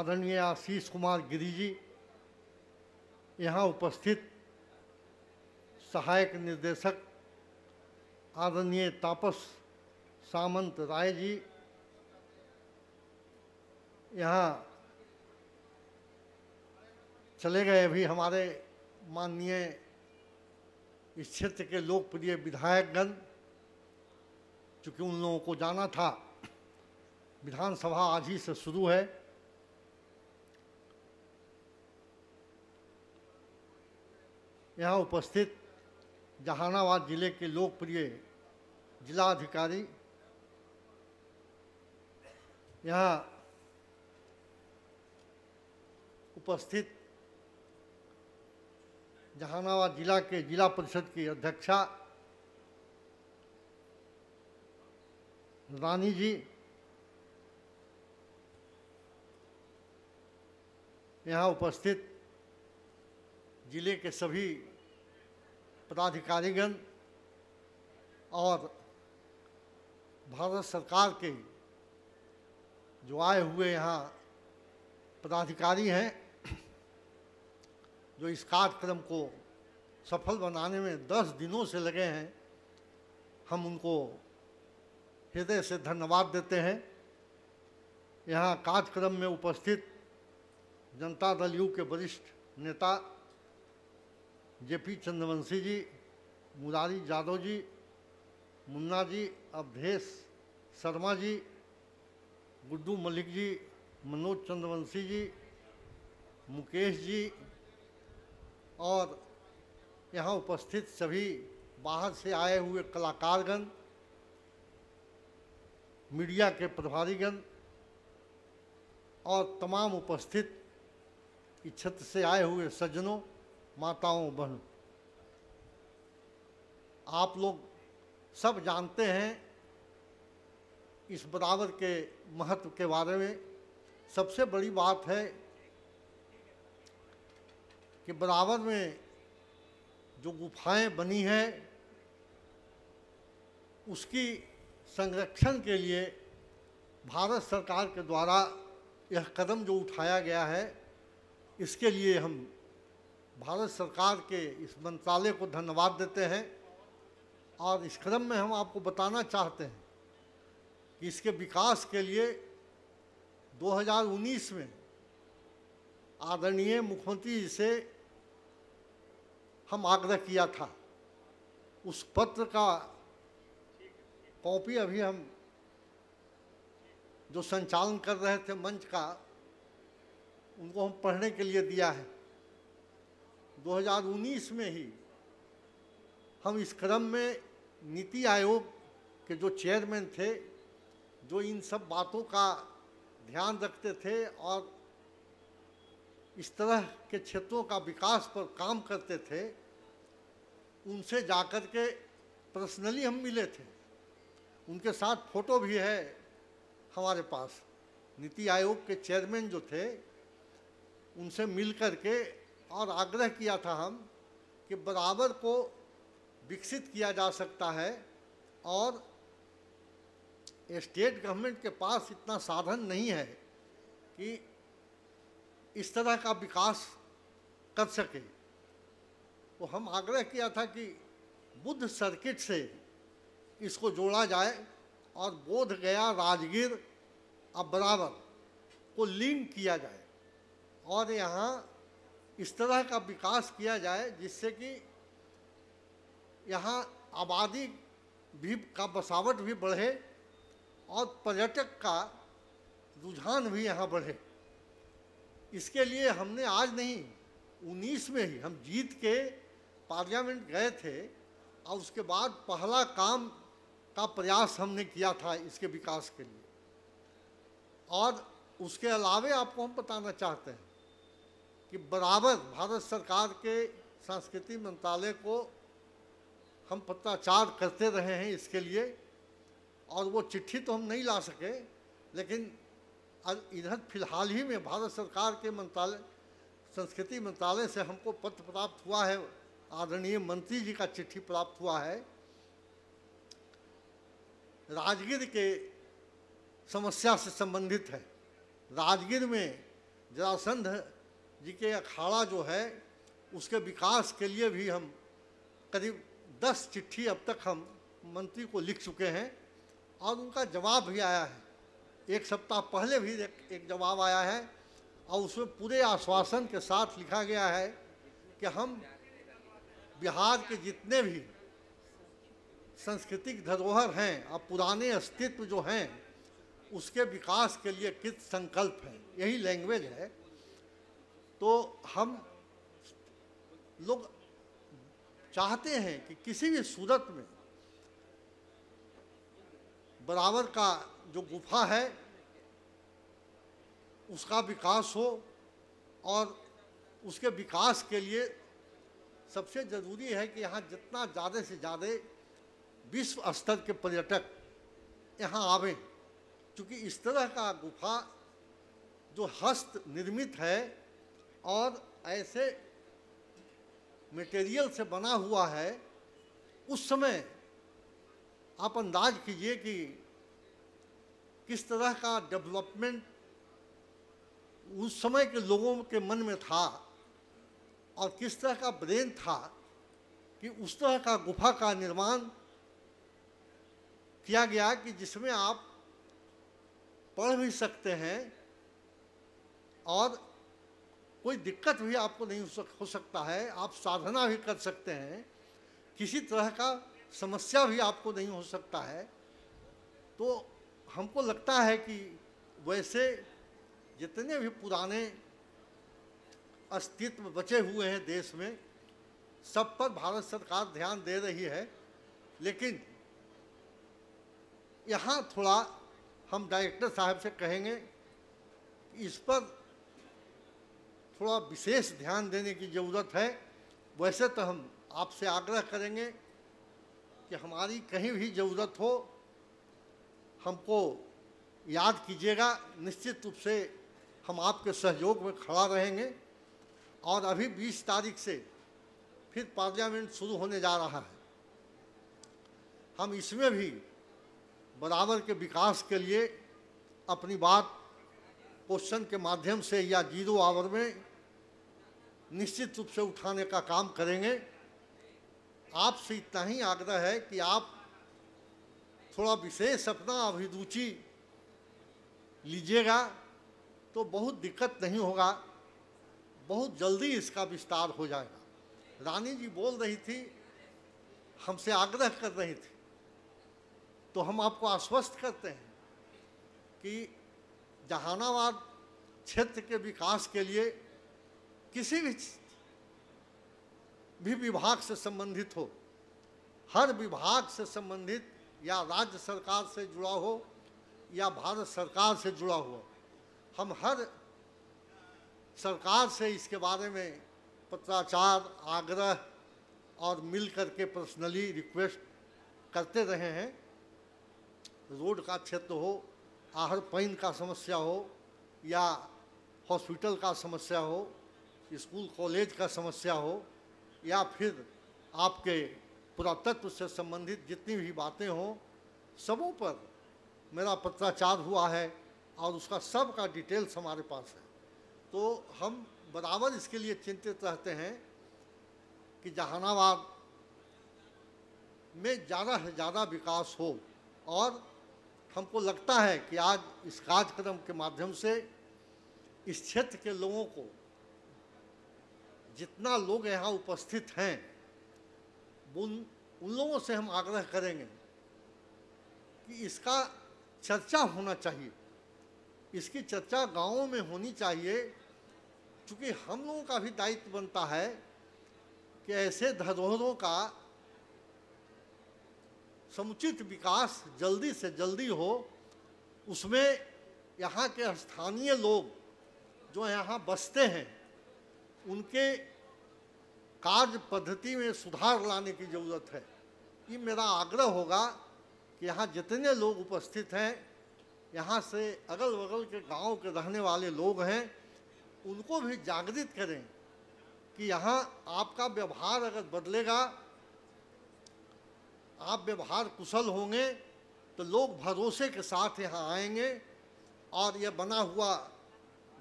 आदरणीय आशीष कुमार गिरी जी यहाँ उपस्थित सहायक निर्देशक आदरणीय तापस सामंत राय जी यहाँ चले गए अभी हमारे माननीय इस क्षेत्र के लोकप्रिय विधायकगण चूँकि उन लोगों को जाना था विधानसभा आज ही से शुरू है यहाँ उपस्थित जहानाबाद जिले के लोकप्रिय जिला अधिकारी यहाँ उपस्थित जहानाबाद जिला के जिला परिषद की अध्यक्षा रानी जी यहाँ उपस्थित जिले के सभी पदाधिकारीगण और भारत सरकार के जो आए हुए यहाँ पदाधिकारी हैं जो इस कार्यक्रम को सफल बनाने में दस दिनों से लगे हैं हम उनको हृदय से धन्यवाद देते हैं यहाँ कार्यक्रम में उपस्थित जनता दल यू के वरिष्ठ नेता जेपी चंद्रवंशी जी मुरारी यादव जी मुन्ना जी अवधेश शर्मा जी गुड्डू मलिक जी मनोज चंद्रवंशी जी मुकेश जी और यहाँ उपस्थित सभी बाहर से आए हुए कलाकारगण मीडिया के प्रभारीगण और तमाम उपस्थित इस क्षेत्र से आए हुए सज्जनों माताओं बहन आप लोग सब जानते हैं इस बराबर के महत्व के बारे में सबसे बड़ी बात है कि बराबर में जो गुफाएं बनी हैं उसकी संरक्षण के लिए भारत सरकार के द्वारा यह कदम जो उठाया गया है इसके लिए हम भारत सरकार के इस मंत्रालय को धन्यवाद देते हैं और इस क्रम में हम आपको बताना चाहते हैं कि इसके विकास के लिए 2019 में आदरणीय मुख्यमंत्री जी से हम आग्रह किया था उस पत्र का कॉपी अभी हम जो संचालन कर रहे थे मंच का उनको हम पढ़ने के लिए दिया है 2019 में ही हम इस क्रम में नीति आयोग के जो चेयरमैन थे जो इन सब बातों का ध्यान रखते थे और इस तरह के क्षेत्रों का विकास पर काम करते थे उनसे जाकर के पर्सनली हम मिले थे उनके साथ फोटो भी है हमारे पास नीति आयोग के चेयरमैन जो थे उनसे मिल कर के और आग्रह किया था हम कि बराबर को विकसित किया जा सकता है और स्टेट गवर्नमेंट के पास इतना साधन नहीं है कि इस तरह का विकास कर सके तो हम आग्रह किया था कि बुद्ध सर्किट से इसको जोड़ा जाए और बोध गया राजगीर अब बराबर को लिंक किया जाए और यहाँ इस तरह का विकास किया जाए जिससे कि यहाँ आबादी भी का बसावट भी बढ़े और पर्यटक का रुझान भी यहाँ बढ़े इसके लिए हमने आज नहीं उन्नीस में ही हम जीत के पार्लियामेंट गए थे और उसके बाद पहला काम का प्रयास हमने किया था इसके विकास के लिए और उसके अलावे आपको हम बताना चाहते हैं कि बराबर भारत सरकार के सांस्कृतिक मंत्रालय को हम पत्राचार करते रहे हैं इसके लिए और वो चिट्ठी तो हम नहीं ला सके लेकिन इधर फिलहाल ही में भारत सरकार के मंत्रालय संस्कृति मंत्रालय से हमको पत्र प्राप्त हुआ है आदरणीय मंत्री जी का चिट्ठी प्राप्त हुआ है राजगीर के समस्या से संबंधित है राजगीर में जरासंध जी के अखाड़ा जो है उसके विकास के लिए भी हम करीब दस चिट्ठी अब तक हम मंत्री को लिख चुके हैं और उनका जवाब भी आया है एक सप्ताह पहले भी एक जवाब आया है और उसमें पूरे आश्वासन के साथ लिखा गया है कि हम बिहार के जितने भी सांस्कृतिक धरोहर हैं और पुराने अस्तित्व जो हैं उसके विकास के लिए कित संकल्प है यही लैंग्वेज है तो हम लोग चाहते हैं कि किसी भी सूरत में बराबर का जो गुफा है उसका विकास हो और उसके विकास के लिए सबसे ज़रूरी है कि यहाँ जितना ज़्यादा से ज़्यादा विश्व स्तर के पर्यटक यहाँ आवें क्योंकि इस तरह का गुफा जो हस्त निर्मित है और ऐसे मटेरियल से बना हुआ है उस समय आप अंदाज कीजिए कि किस तरह का डेवलपमेंट उस समय के लोगों के मन में था और किस तरह का ब्रेन था कि उस तरह का गुफा का निर्माण किया गया कि जिसमें आप पढ़ भी सकते हैं और कोई दिक्कत भी आपको नहीं हो, सकता है आप साधना भी कर सकते हैं किसी तरह का समस्या भी आपको नहीं हो सकता है तो हमको लगता है कि वैसे जितने भी पुराने अस्तित्व बचे हुए हैं देश में सब पर भारत सरकार ध्यान दे रही है लेकिन यहाँ थोड़ा हम डायरेक्टर साहब से कहेंगे इस पर थोड़ा विशेष ध्यान देने की ज़रूरत है वैसे तो हम आपसे आग्रह करेंगे कि हमारी कहीं भी ज़रूरत हो हमको याद कीजिएगा निश्चित रूप से हम आपके सहयोग में खड़ा रहेंगे और अभी 20 तारीख से फिर पार्लियामेंट शुरू होने जा रहा है हम इसमें भी बराबर के विकास के लिए अपनी बात क्वेश्चन के माध्यम से या जीरो आवर में निश्चित रूप से उठाने का काम करेंगे आपसे इतना ही आग्रह है कि आप थोड़ा विशेष अपना अभिरुचि लीजिएगा तो बहुत दिक्कत नहीं होगा बहुत जल्दी इसका विस्तार हो जाएगा रानी जी बोल रही थी हमसे आग्रह कर रही थी तो हम आपको आश्वस्त करते हैं कि जहानाबाद क्षेत्र के विकास के लिए किसी भी भी विभाग से संबंधित हो हर विभाग से संबंधित या राज्य सरकार से जुड़ा हो या भारत सरकार से जुड़ा हो हम हर सरकार से इसके बारे में पत्राचार आग्रह और मिल करके पर्सनली रिक्वेस्ट करते रहे हैं रोड का क्षेत्र हो आहर पैन का समस्या हो या हॉस्पिटल का समस्या हो स्कूल कॉलेज का समस्या हो या फिर आपके पुरातत्व से संबंधित जितनी भी बातें हों सबों पर मेरा पत्राचार हुआ है और उसका सब का डिटेल्स हमारे पास है तो हम बराबर इसके लिए चिंतित रहते हैं कि जहानाबाद में ज़्यादा से ज़्यादा विकास हो और हमको लगता है कि आज इस कार्यक्रम के माध्यम से इस क्षेत्र के लोगों को जितना लोग यहाँ उपस्थित हैं उन उन लोगों से हम आग्रह करेंगे कि इसका चर्चा होना चाहिए इसकी चर्चा गांवों में होनी चाहिए चूंकि हम लोगों का भी दायित्व बनता है कि ऐसे धरोहरों का समुचित विकास जल्दी से जल्दी हो उसमें यहाँ के स्थानीय लोग जो यहाँ बसते हैं उनके कार्य पद्धति में सुधार लाने की ज़रूरत है ये मेरा आग्रह होगा कि यहाँ जितने लोग उपस्थित हैं यहाँ से अगल बगल के गांव के रहने वाले लोग हैं उनको भी जागृत करें कि यहाँ आपका व्यवहार अगर बदलेगा आप व्यवहार कुशल होंगे तो लोग भरोसे के साथ यहाँ आएंगे और यह बना हुआ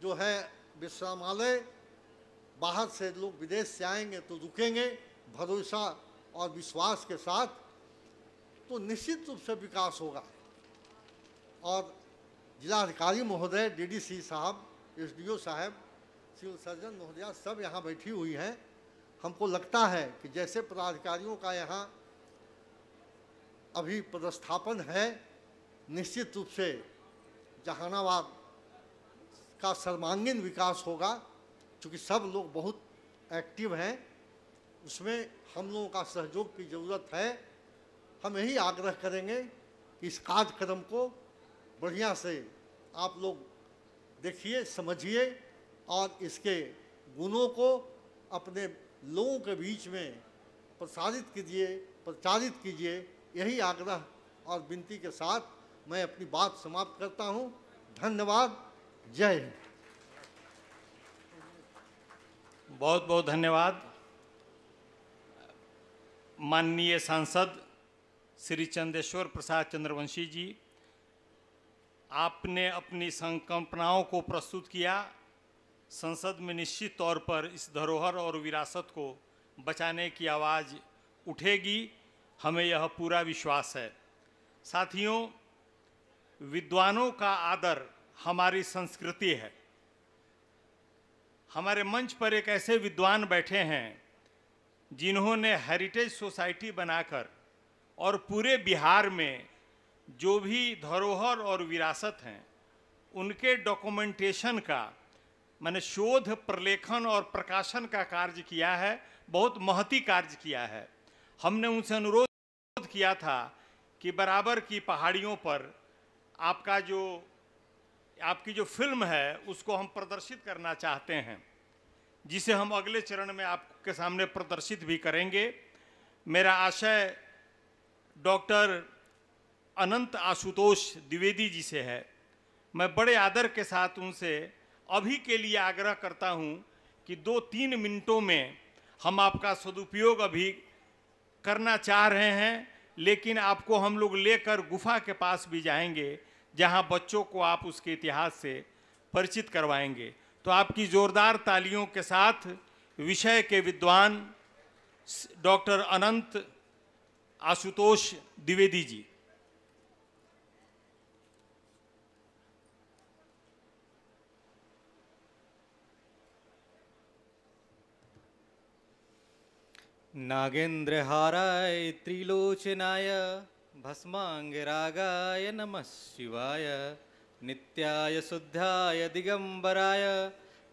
जो है विश्रामालय बाहर से लोग विदेश से आएंगे तो रुकेंगे भरोसा और विश्वास के साथ तो निश्चित रूप से विकास होगा और जिलाधिकारी महोदय डीडीसी साहब एसडीओ साहब सिविल सर्जन महोदया सब यहाँ बैठी हुई हैं हमको लगता है कि जैसे पदाधिकारियों का यहाँ अभी पदस्थापन है निश्चित रूप से जहानाबाद का सर्वांगीण विकास होगा क्योंकि सब लोग बहुत एक्टिव हैं उसमें हम लोगों का सहयोग की ज़रूरत है हम यही आग्रह करेंगे कि इस कार्यक्रम को बढ़िया से आप लोग देखिए समझिए और इसके गुणों को अपने लोगों के बीच में प्रसारित कीजिए प्रचारित कीजिए यही आग्रह और विनती के साथ मैं अपनी बात समाप्त करता हूँ धन्यवाद जय हिंद बहुत बहुत धन्यवाद माननीय सांसद श्री चंदेश्वर प्रसाद चंद्रवंशी जी आपने अपनी संकल्पनाओं को प्रस्तुत किया संसद में निश्चित तौर पर इस धरोहर और विरासत को बचाने की आवाज़ उठेगी हमें यह पूरा विश्वास है साथियों विद्वानों का आदर हमारी संस्कृति है हमारे मंच पर एक ऐसे विद्वान बैठे हैं जिन्होंने हेरिटेज सोसाइटी बनाकर और पूरे बिहार में जो भी धरोहर और विरासत हैं उनके डॉक्यूमेंटेशन का मैंने शोध प्रलेखन और प्रकाशन का कार्य किया है बहुत महती कार्य किया है हमने उनसे अनुरोध किया था कि बराबर की पहाड़ियों पर आपका जो आपकी जो फिल्म है उसको हम प्रदर्शित करना चाहते हैं जिसे हम अगले चरण में आपके सामने प्रदर्शित भी करेंगे मेरा आशय डॉक्टर अनंत आशुतोष द्विवेदी जी से है मैं बड़े आदर के साथ उनसे अभी के लिए आग्रह करता हूं कि दो तीन मिनटों में हम आपका सदुपयोग अभी करना चाह रहे हैं लेकिन आपको हम लोग लेकर गुफा के पास भी जाएंगे जहां बच्चों को आप उसके इतिहास से परिचित करवाएंगे तो आपकी ज़ोरदार तालियों के साथ विषय के विद्वान डॉक्टर अनंत आशुतोष द्विवेदी जी हाराय त्रिलोचनाय भस्मांग रागाय नमः शिवाय नित्याय शुद्धाय दिगंबराय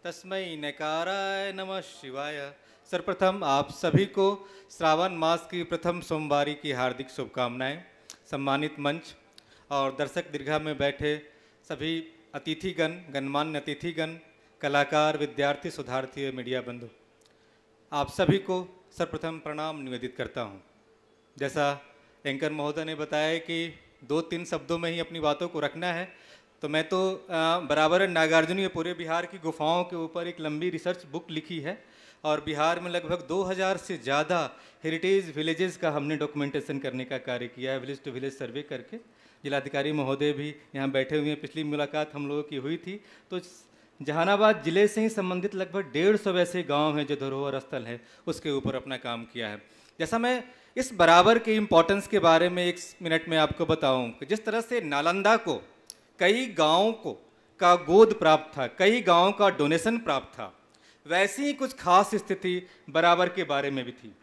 तस्मै नकाराय नमः शिवाय सर्वप्रथम आप सभी को श्रावण मास की प्रथम सोमवारी की हार्दिक शुभकामनाएं सम्मानित मंच और दर्शक दीर्घा में बैठे सभी अतिथिगण गणमान्य अतिथिगण कलाकार विद्यार्थी सुधार्थी मीडिया बंधु आप सभी को सर्वप्रथम प्रणाम निवेदित करता हूँ जैसा एंकर महोदय ने बताया कि दो तीन शब्दों में ही अपनी बातों को रखना है तो मैं तो बराबर नागार्जुन ये पूरे बिहार की गुफाओं के ऊपर एक लंबी रिसर्च बुक लिखी है और बिहार में लगभग 2000 से ज़्यादा हेरिटेज विलेजेस का हमने डॉक्यूमेंटेशन करने का कार्य किया है विलेज टू विलेज सर्वे करके जिलाधिकारी महोदय भी यहाँ बैठे हुए हैं पिछली मुलाकात हम लोगों की हुई थी तो जहानाबाद जिले से ही संबंधित लगभग डेढ़ सौ वैसे गांव हैं जो धरोहर स्थल है उसके ऊपर अपना काम किया है जैसा मैं इस बराबर के इम्पोर्टेंस के बारे में एक मिनट में आपको बताऊं कि जिस तरह से नालंदा को कई गाँव को का गोद प्राप्त था कई गाँव का डोनेशन प्राप्त था वैसी ही कुछ खास स्थिति बराबर के बारे में भी थी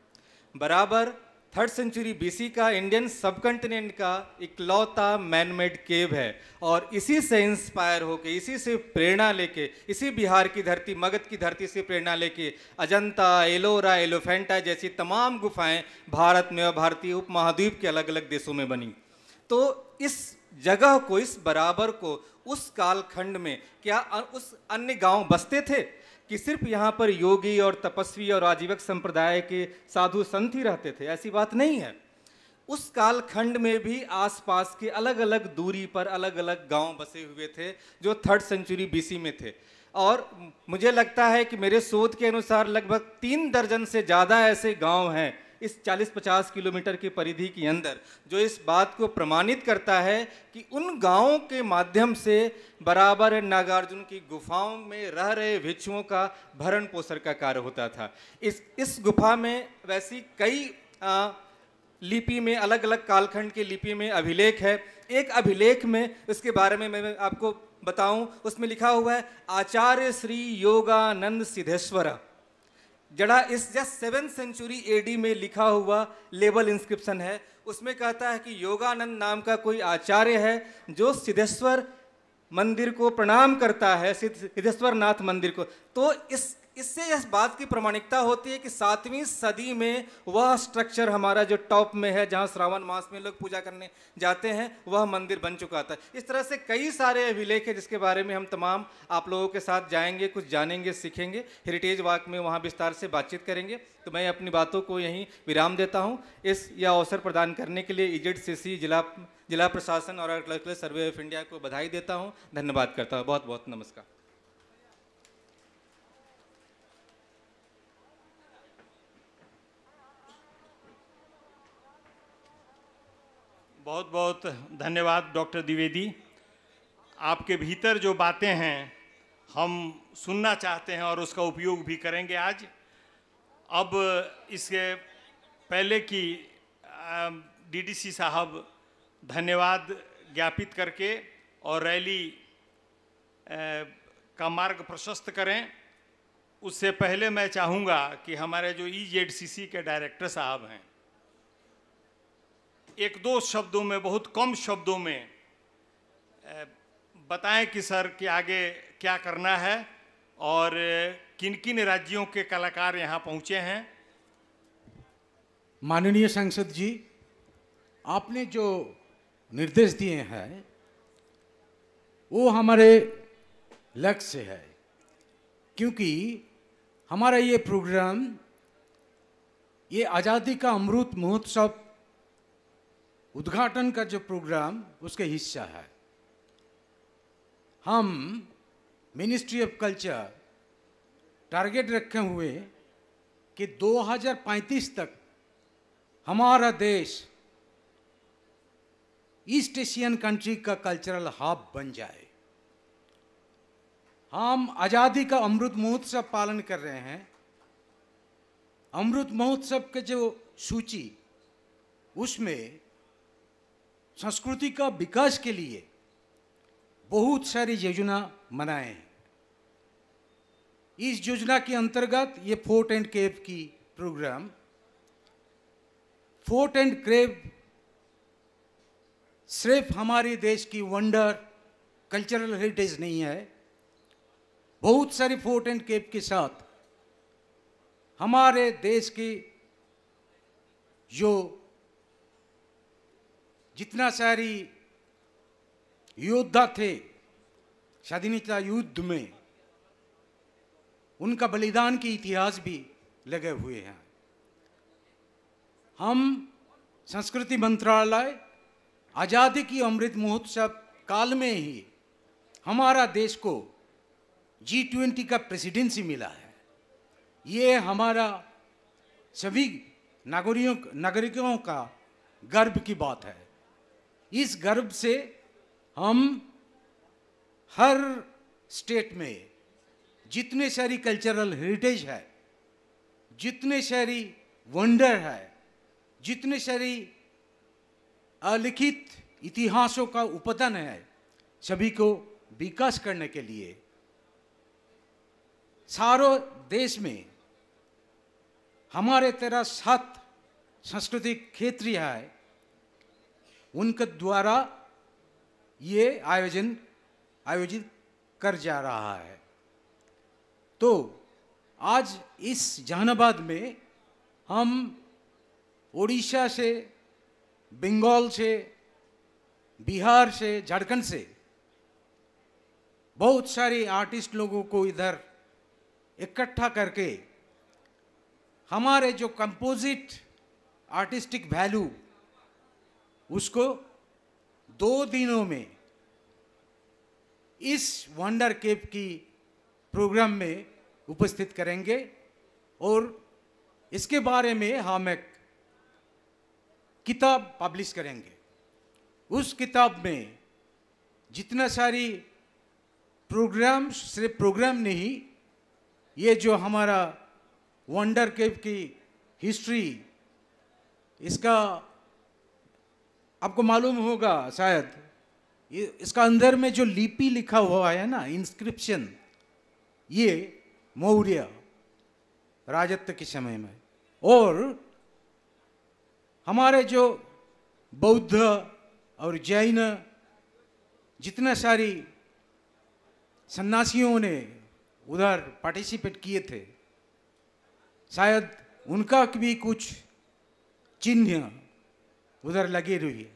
बराबर थर्ड सेंचुरी बीसी का इंडियन सब कंटिनेंट का इकलौता मैनमेड केव है और इसी से इंस्पायर होके इसी से प्रेरणा लेके इसी बिहार की धरती मगध की धरती से प्रेरणा लेके अजंता एलोरा एलोफेंटा जैसी तमाम गुफाएं भारत में और भारतीय उपमहाद्वीप के अलग अलग देशों में बनी तो इस जगह को इस बराबर को उस कालखंड में क्या उस अन्य गांव बसते थे कि सिर्फ यहाँ पर योगी और तपस्वी और आजीवक संप्रदाय के साधु संत ही रहते थे ऐसी बात नहीं है उस कालखंड में भी आसपास के अलग अलग दूरी पर अलग अलग गांव बसे हुए थे जो थर्ड सेंचुरी बीसी में थे और मुझे लगता है कि मेरे शोध के अनुसार लगभग तीन दर्जन से ज़्यादा ऐसे गांव हैं इस 40-50 किलोमीटर की परिधि के अंदर जो इस बात को प्रमाणित करता है कि उन गांवों के माध्यम से बराबर नागार्जुन की गुफाओं में रह रहे भिक्षुओं का भरण पोषण का कार्य होता था इस इस गुफा में वैसी कई आ, लिपि में अलग अलग कालखंड की लिपि में अभिलेख है एक अभिलेख में इसके बारे में मैं आपको बताऊं उसमें लिखा हुआ है आचार्य श्री योगानंद सिद्धेश्वरा जड़ा इस जस्ट सेवन सेंचुरी एडी में लिखा हुआ लेबल इंस्क्रिप्शन है उसमें कहता है कि योगानंद नाम का कोई आचार्य है जो सिद्धेश्वर मंदिर को प्रणाम करता है सिद्धेश्वर नाथ मंदिर को तो इस इससे इस बात की प्रमाणिकता होती है कि सातवीं सदी में वह स्ट्रक्चर हमारा जो टॉप में है जहां श्रावण मास में लोग पूजा करने जाते हैं वह मंदिर बन चुका था इस तरह से कई सारे अभिलेख है जिसके बारे में हम तमाम आप लोगों के साथ जाएंगे कुछ जानेंगे सीखेंगे हेरिटेज वाक में वहाँ विस्तार से बातचीत करेंगे तो मैं अपनी बातों को यहीं विराम देता हूँ इस यह अवसर प्रदान करने के लिए इजिट e सी जिला जिला प्रशासन और सर्वे ऑफ इंडिया को बधाई देता हूँ धन्यवाद करता हूँ बहुत बहुत नमस्कार बहुत बहुत धन्यवाद डॉक्टर द्विवेदी आपके भीतर जो बातें हैं हम सुनना चाहते हैं और उसका उपयोग भी करेंगे आज अब इसके पहले कि डीडीसी साहब धन्यवाद ज्ञापित करके और रैली का मार्ग प्रशस्त करें उससे पहले मैं चाहूँगा कि हमारे जो ई e के डायरेक्टर साहब हैं एक दो शब्दों में बहुत कम शब्दों में बताएं कि सर कि आगे क्या करना है और किन किन राज्यों के कलाकार यहाँ पहुँचे हैं माननीय सांसद जी आपने जो निर्देश दिए हैं वो हमारे लक्ष्य है क्योंकि हमारा ये प्रोग्राम ये आज़ादी का अमृत महोत्सव उद्घाटन का जो प्रोग्राम उसके हिस्सा है हम मिनिस्ट्री ऑफ कल्चर टारगेट रखे हुए कि 2035 तक हमारा देश ईस्ट एशियन कंट्री का कल्चरल हब बन जाए हम आज़ादी का अमृत महोत्सव पालन कर रहे हैं अमृत महोत्सव के जो सूची उसमें संस्कृति का विकास के लिए बहुत सारी योजना मनाए हैं इस योजना के अंतर्गत ये फोर्ट एंड केव की प्रोग्राम फोर्ट एंड क्रेव सिर्फ हमारे देश की वंडर कल्चरल हेरिटेज नहीं है बहुत सारी फोर्ट एंड केव के साथ हमारे देश की जो जितना सारी योद्धा थे स्वाधीनता युद्ध में उनका बलिदान के इतिहास भी लगे हुए हैं हम संस्कृति मंत्रालय आज़ादी की अमृत महोत्सव काल में ही हमारा देश को जी ट्वेंटी का प्रेसिडेंसी मिला है ये हमारा सभी नागरिकों नागरिकों का गर्व की बात है इस गर्भ से हम हर स्टेट में जितने सारी कल्चरल हेरिटेज है जितने सारी वंडर है जितने सारी अलिखित इतिहासों का उपदन है सभी को विकास करने के लिए सारो देश में हमारे तरह सात सांस्कृतिक क्षेत्रीय है उनके द्वारा ये आयोजन आयोजित कर जा रहा है तो आज इस जहानाबाद में हम ओडिशा से बंगाल से बिहार से झारखंड से बहुत सारे आर्टिस्ट लोगों को इधर इकट्ठा करके हमारे जो कंपोजिट आर्टिस्टिक वैल्यू उसको दो दिनों में इस वंडर केप की प्रोग्राम में उपस्थित करेंगे और इसके बारे में हम एक किताब पब्लिश करेंगे उस किताब में जितना सारी प्रोग्राम सिर्फ प्रोग्राम नहीं ये जो हमारा वंडर केप की हिस्ट्री इसका आपको मालूम होगा शायद ये इसका अंदर में जो लिपि लिखा हुआ है ना इंस्क्रिप्शन ये मौर्य राजत्व के समय में और हमारे जो बौद्ध और जैन जितना सारी सन्यासियों ने उधर पार्टिसिपेट किए थे शायद उनका भी कुछ चिन्ह उधर लगे है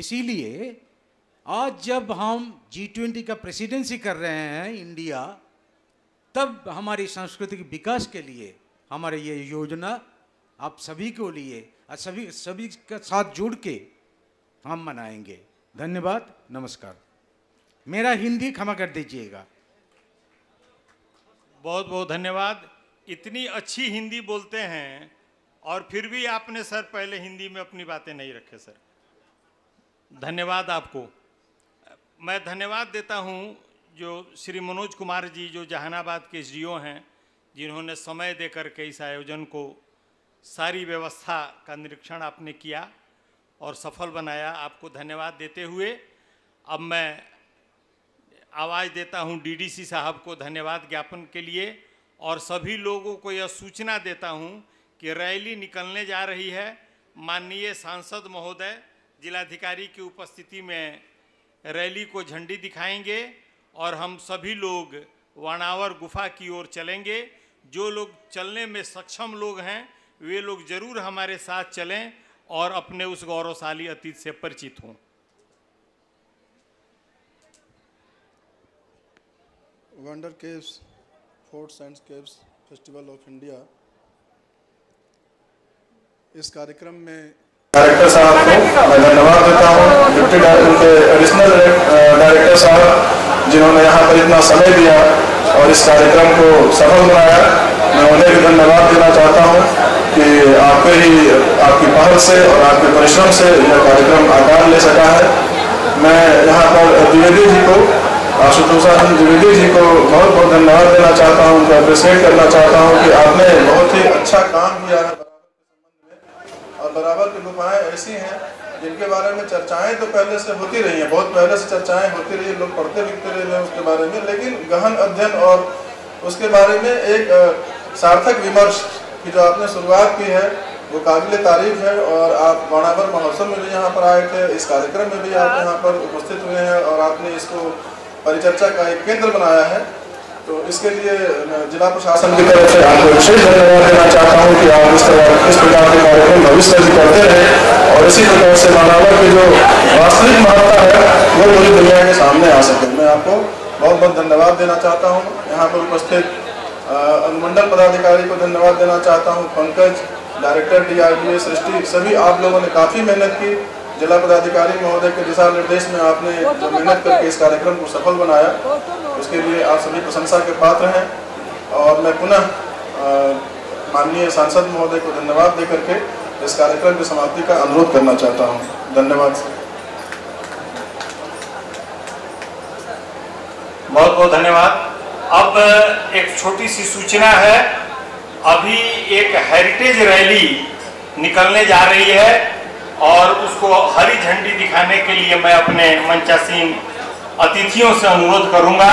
इसीलिए आज जब हम जी ट्वेंटी का प्रेसिडेंसी कर रहे हैं इंडिया तब हमारी सांस्कृतिक विकास के लिए हमारे ये योजना आप सभी को लिए और सभी सभी के साथ जुड़ के हम मनाएंगे धन्यवाद नमस्कार मेरा हिंदी क्षमा कर दीजिएगा बहुत बहुत धन्यवाद इतनी अच्छी हिंदी बोलते हैं और फिर भी आपने सर पहले हिंदी में अपनी बातें नहीं रखे सर धन्यवाद आपको मैं धन्यवाद देता हूँ जो श्री मनोज कुमार जी जो जहानाबाद के एस हैं जिन्होंने समय देकर के इस आयोजन को सारी व्यवस्था का निरीक्षण आपने किया और सफल बनाया आपको धन्यवाद देते हुए अब मैं आवाज़ देता हूं डीडीसी साहब को धन्यवाद ज्ञापन के लिए और सभी लोगों को यह सूचना देता हूं कि रैली निकलने जा रही है माननीय सांसद महोदय जिलाधिकारी की उपस्थिति में रैली को झंडी दिखाएंगे और हम सभी लोग वाणावर गुफा की ओर चलेंगे जो लोग चलने में सक्षम लोग हैं वे लोग जरूर हमारे साथ चलें और अपने उस गौरवशाली अतीत से परिचित हों wonder caves fort and caves festival of India इस कार्यक्रम में डायरेक्टर साहब को मैं धन्यवाद देता हूँ डिप्टी डायरेक्टर उनके एडिशनल डायरेक्टर साहब जिन्होंने यहाँ पर इतना समय दिया और इस कार्यक्रम को सफल बनाया मैं उन्हें भी धन्यवाद देना चाहता हूँ कि आपके ही आपकी पहल से और आपके परिश्रम से यह कार्यक्रम आकार ले सका है मैं यहाँ पर द्विवेदी जी को आशुतोषानंद द्विवेदी जी को बहुत बहुत धन्यवाद देना चाहता हूँ उनका अप्रिसिएट करना चाहता हूँ कि आपने बहुत ही अच्छा काम किया है परंपराएं ऐसी हैं जिनके बारे में चर्चाएं तो पहले से होती रही हैं बहुत पहले से चर्चाएं होती रही लोग पढ़ते लिखते रहे हैं उसके बारे में लेकिन गहन अध्ययन और उसके बारे में एक सार्थक विमर्श की जो आपने शुरुआत की है वो काबिल तारीफ है और आप वाणावर महोत्सव में भी यहाँ पर आए थे इस कार्यक्रम में भी आप हाँ। यहाँ पर उपस्थित हुए हैं और आपने इसको परिचर्चा का एक केंद्र बनाया है तो इसके लिए जिला प्रशासन की तरफ से आपको विशेष धन्यवाद देना चाहता हूँ कि आप इस तरह इस प्रकार के कार्यक्रम भविष्य भी करते रहे और इसी प्रकार से मानवर की जो वास्तविक महत्ता है वो पूरी दुनिया के सामने आ सके मैं आपको बहुत बहुत धन्यवाद देना चाहता हूँ यहाँ पर उपस्थित अनुमंडल पदाधिकारी को धन्यवाद देना चाहता हूँ Pankaj director D R Srishti सभी आप लोगों ने काफ़ी मेहनत की जिला पदाधिकारी महोदय के दिशा निर्देश में आपने जो तो मेहनत मतलब करके इस कार्यक्रम को सफल बनाया तो उसके लिए आप सभी प्रशंसा के पात्र हैं और मैं पुनः माननीय सांसद महोदय को धन्यवाद दे करके इस कार्यक्रम की समाप्ति का अनुरोध करना चाहता हूँ धन्यवाद बहुत बहुत धन्यवाद अब एक छोटी सी सूचना है अभी एक हेरिटेज रैली निकलने जा रही है और उसको हरी झंडी दिखाने के लिए मैं अपने मंचासीन अतिथियों से अनुरोध करूंगा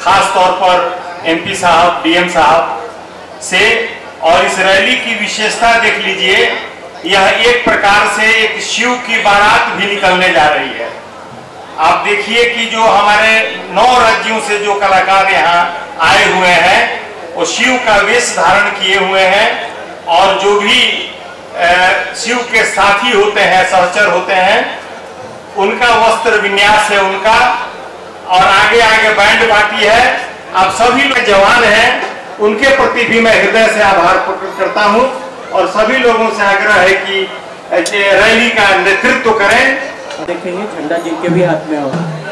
खास तौर पर एमपी साहब डीएम साहब से और इस रैली की विशेषता देख लीजिए यह एक प्रकार से एक शिव की बारात भी निकलने जा रही है आप देखिए कि जो हमारे नौ राज्यों से जो कलाकार यहाँ आए हुए हैं वो शिव का वेश धारण किए हुए हैं और जो भी शिव के साथी होते हैं सहचर होते हैं उनका वस्त्र विन्यास है उनका और आगे आगे बैंड बाटी है आप सभी लोग जवान हैं उनके प्रति भी मैं हृदय से आभार प्रकट करता हूं और सभी लोगों से आग्रह है कि रैली का नेतृत्व करें देखेंगे झंडा जिनके भी हाथ में होगा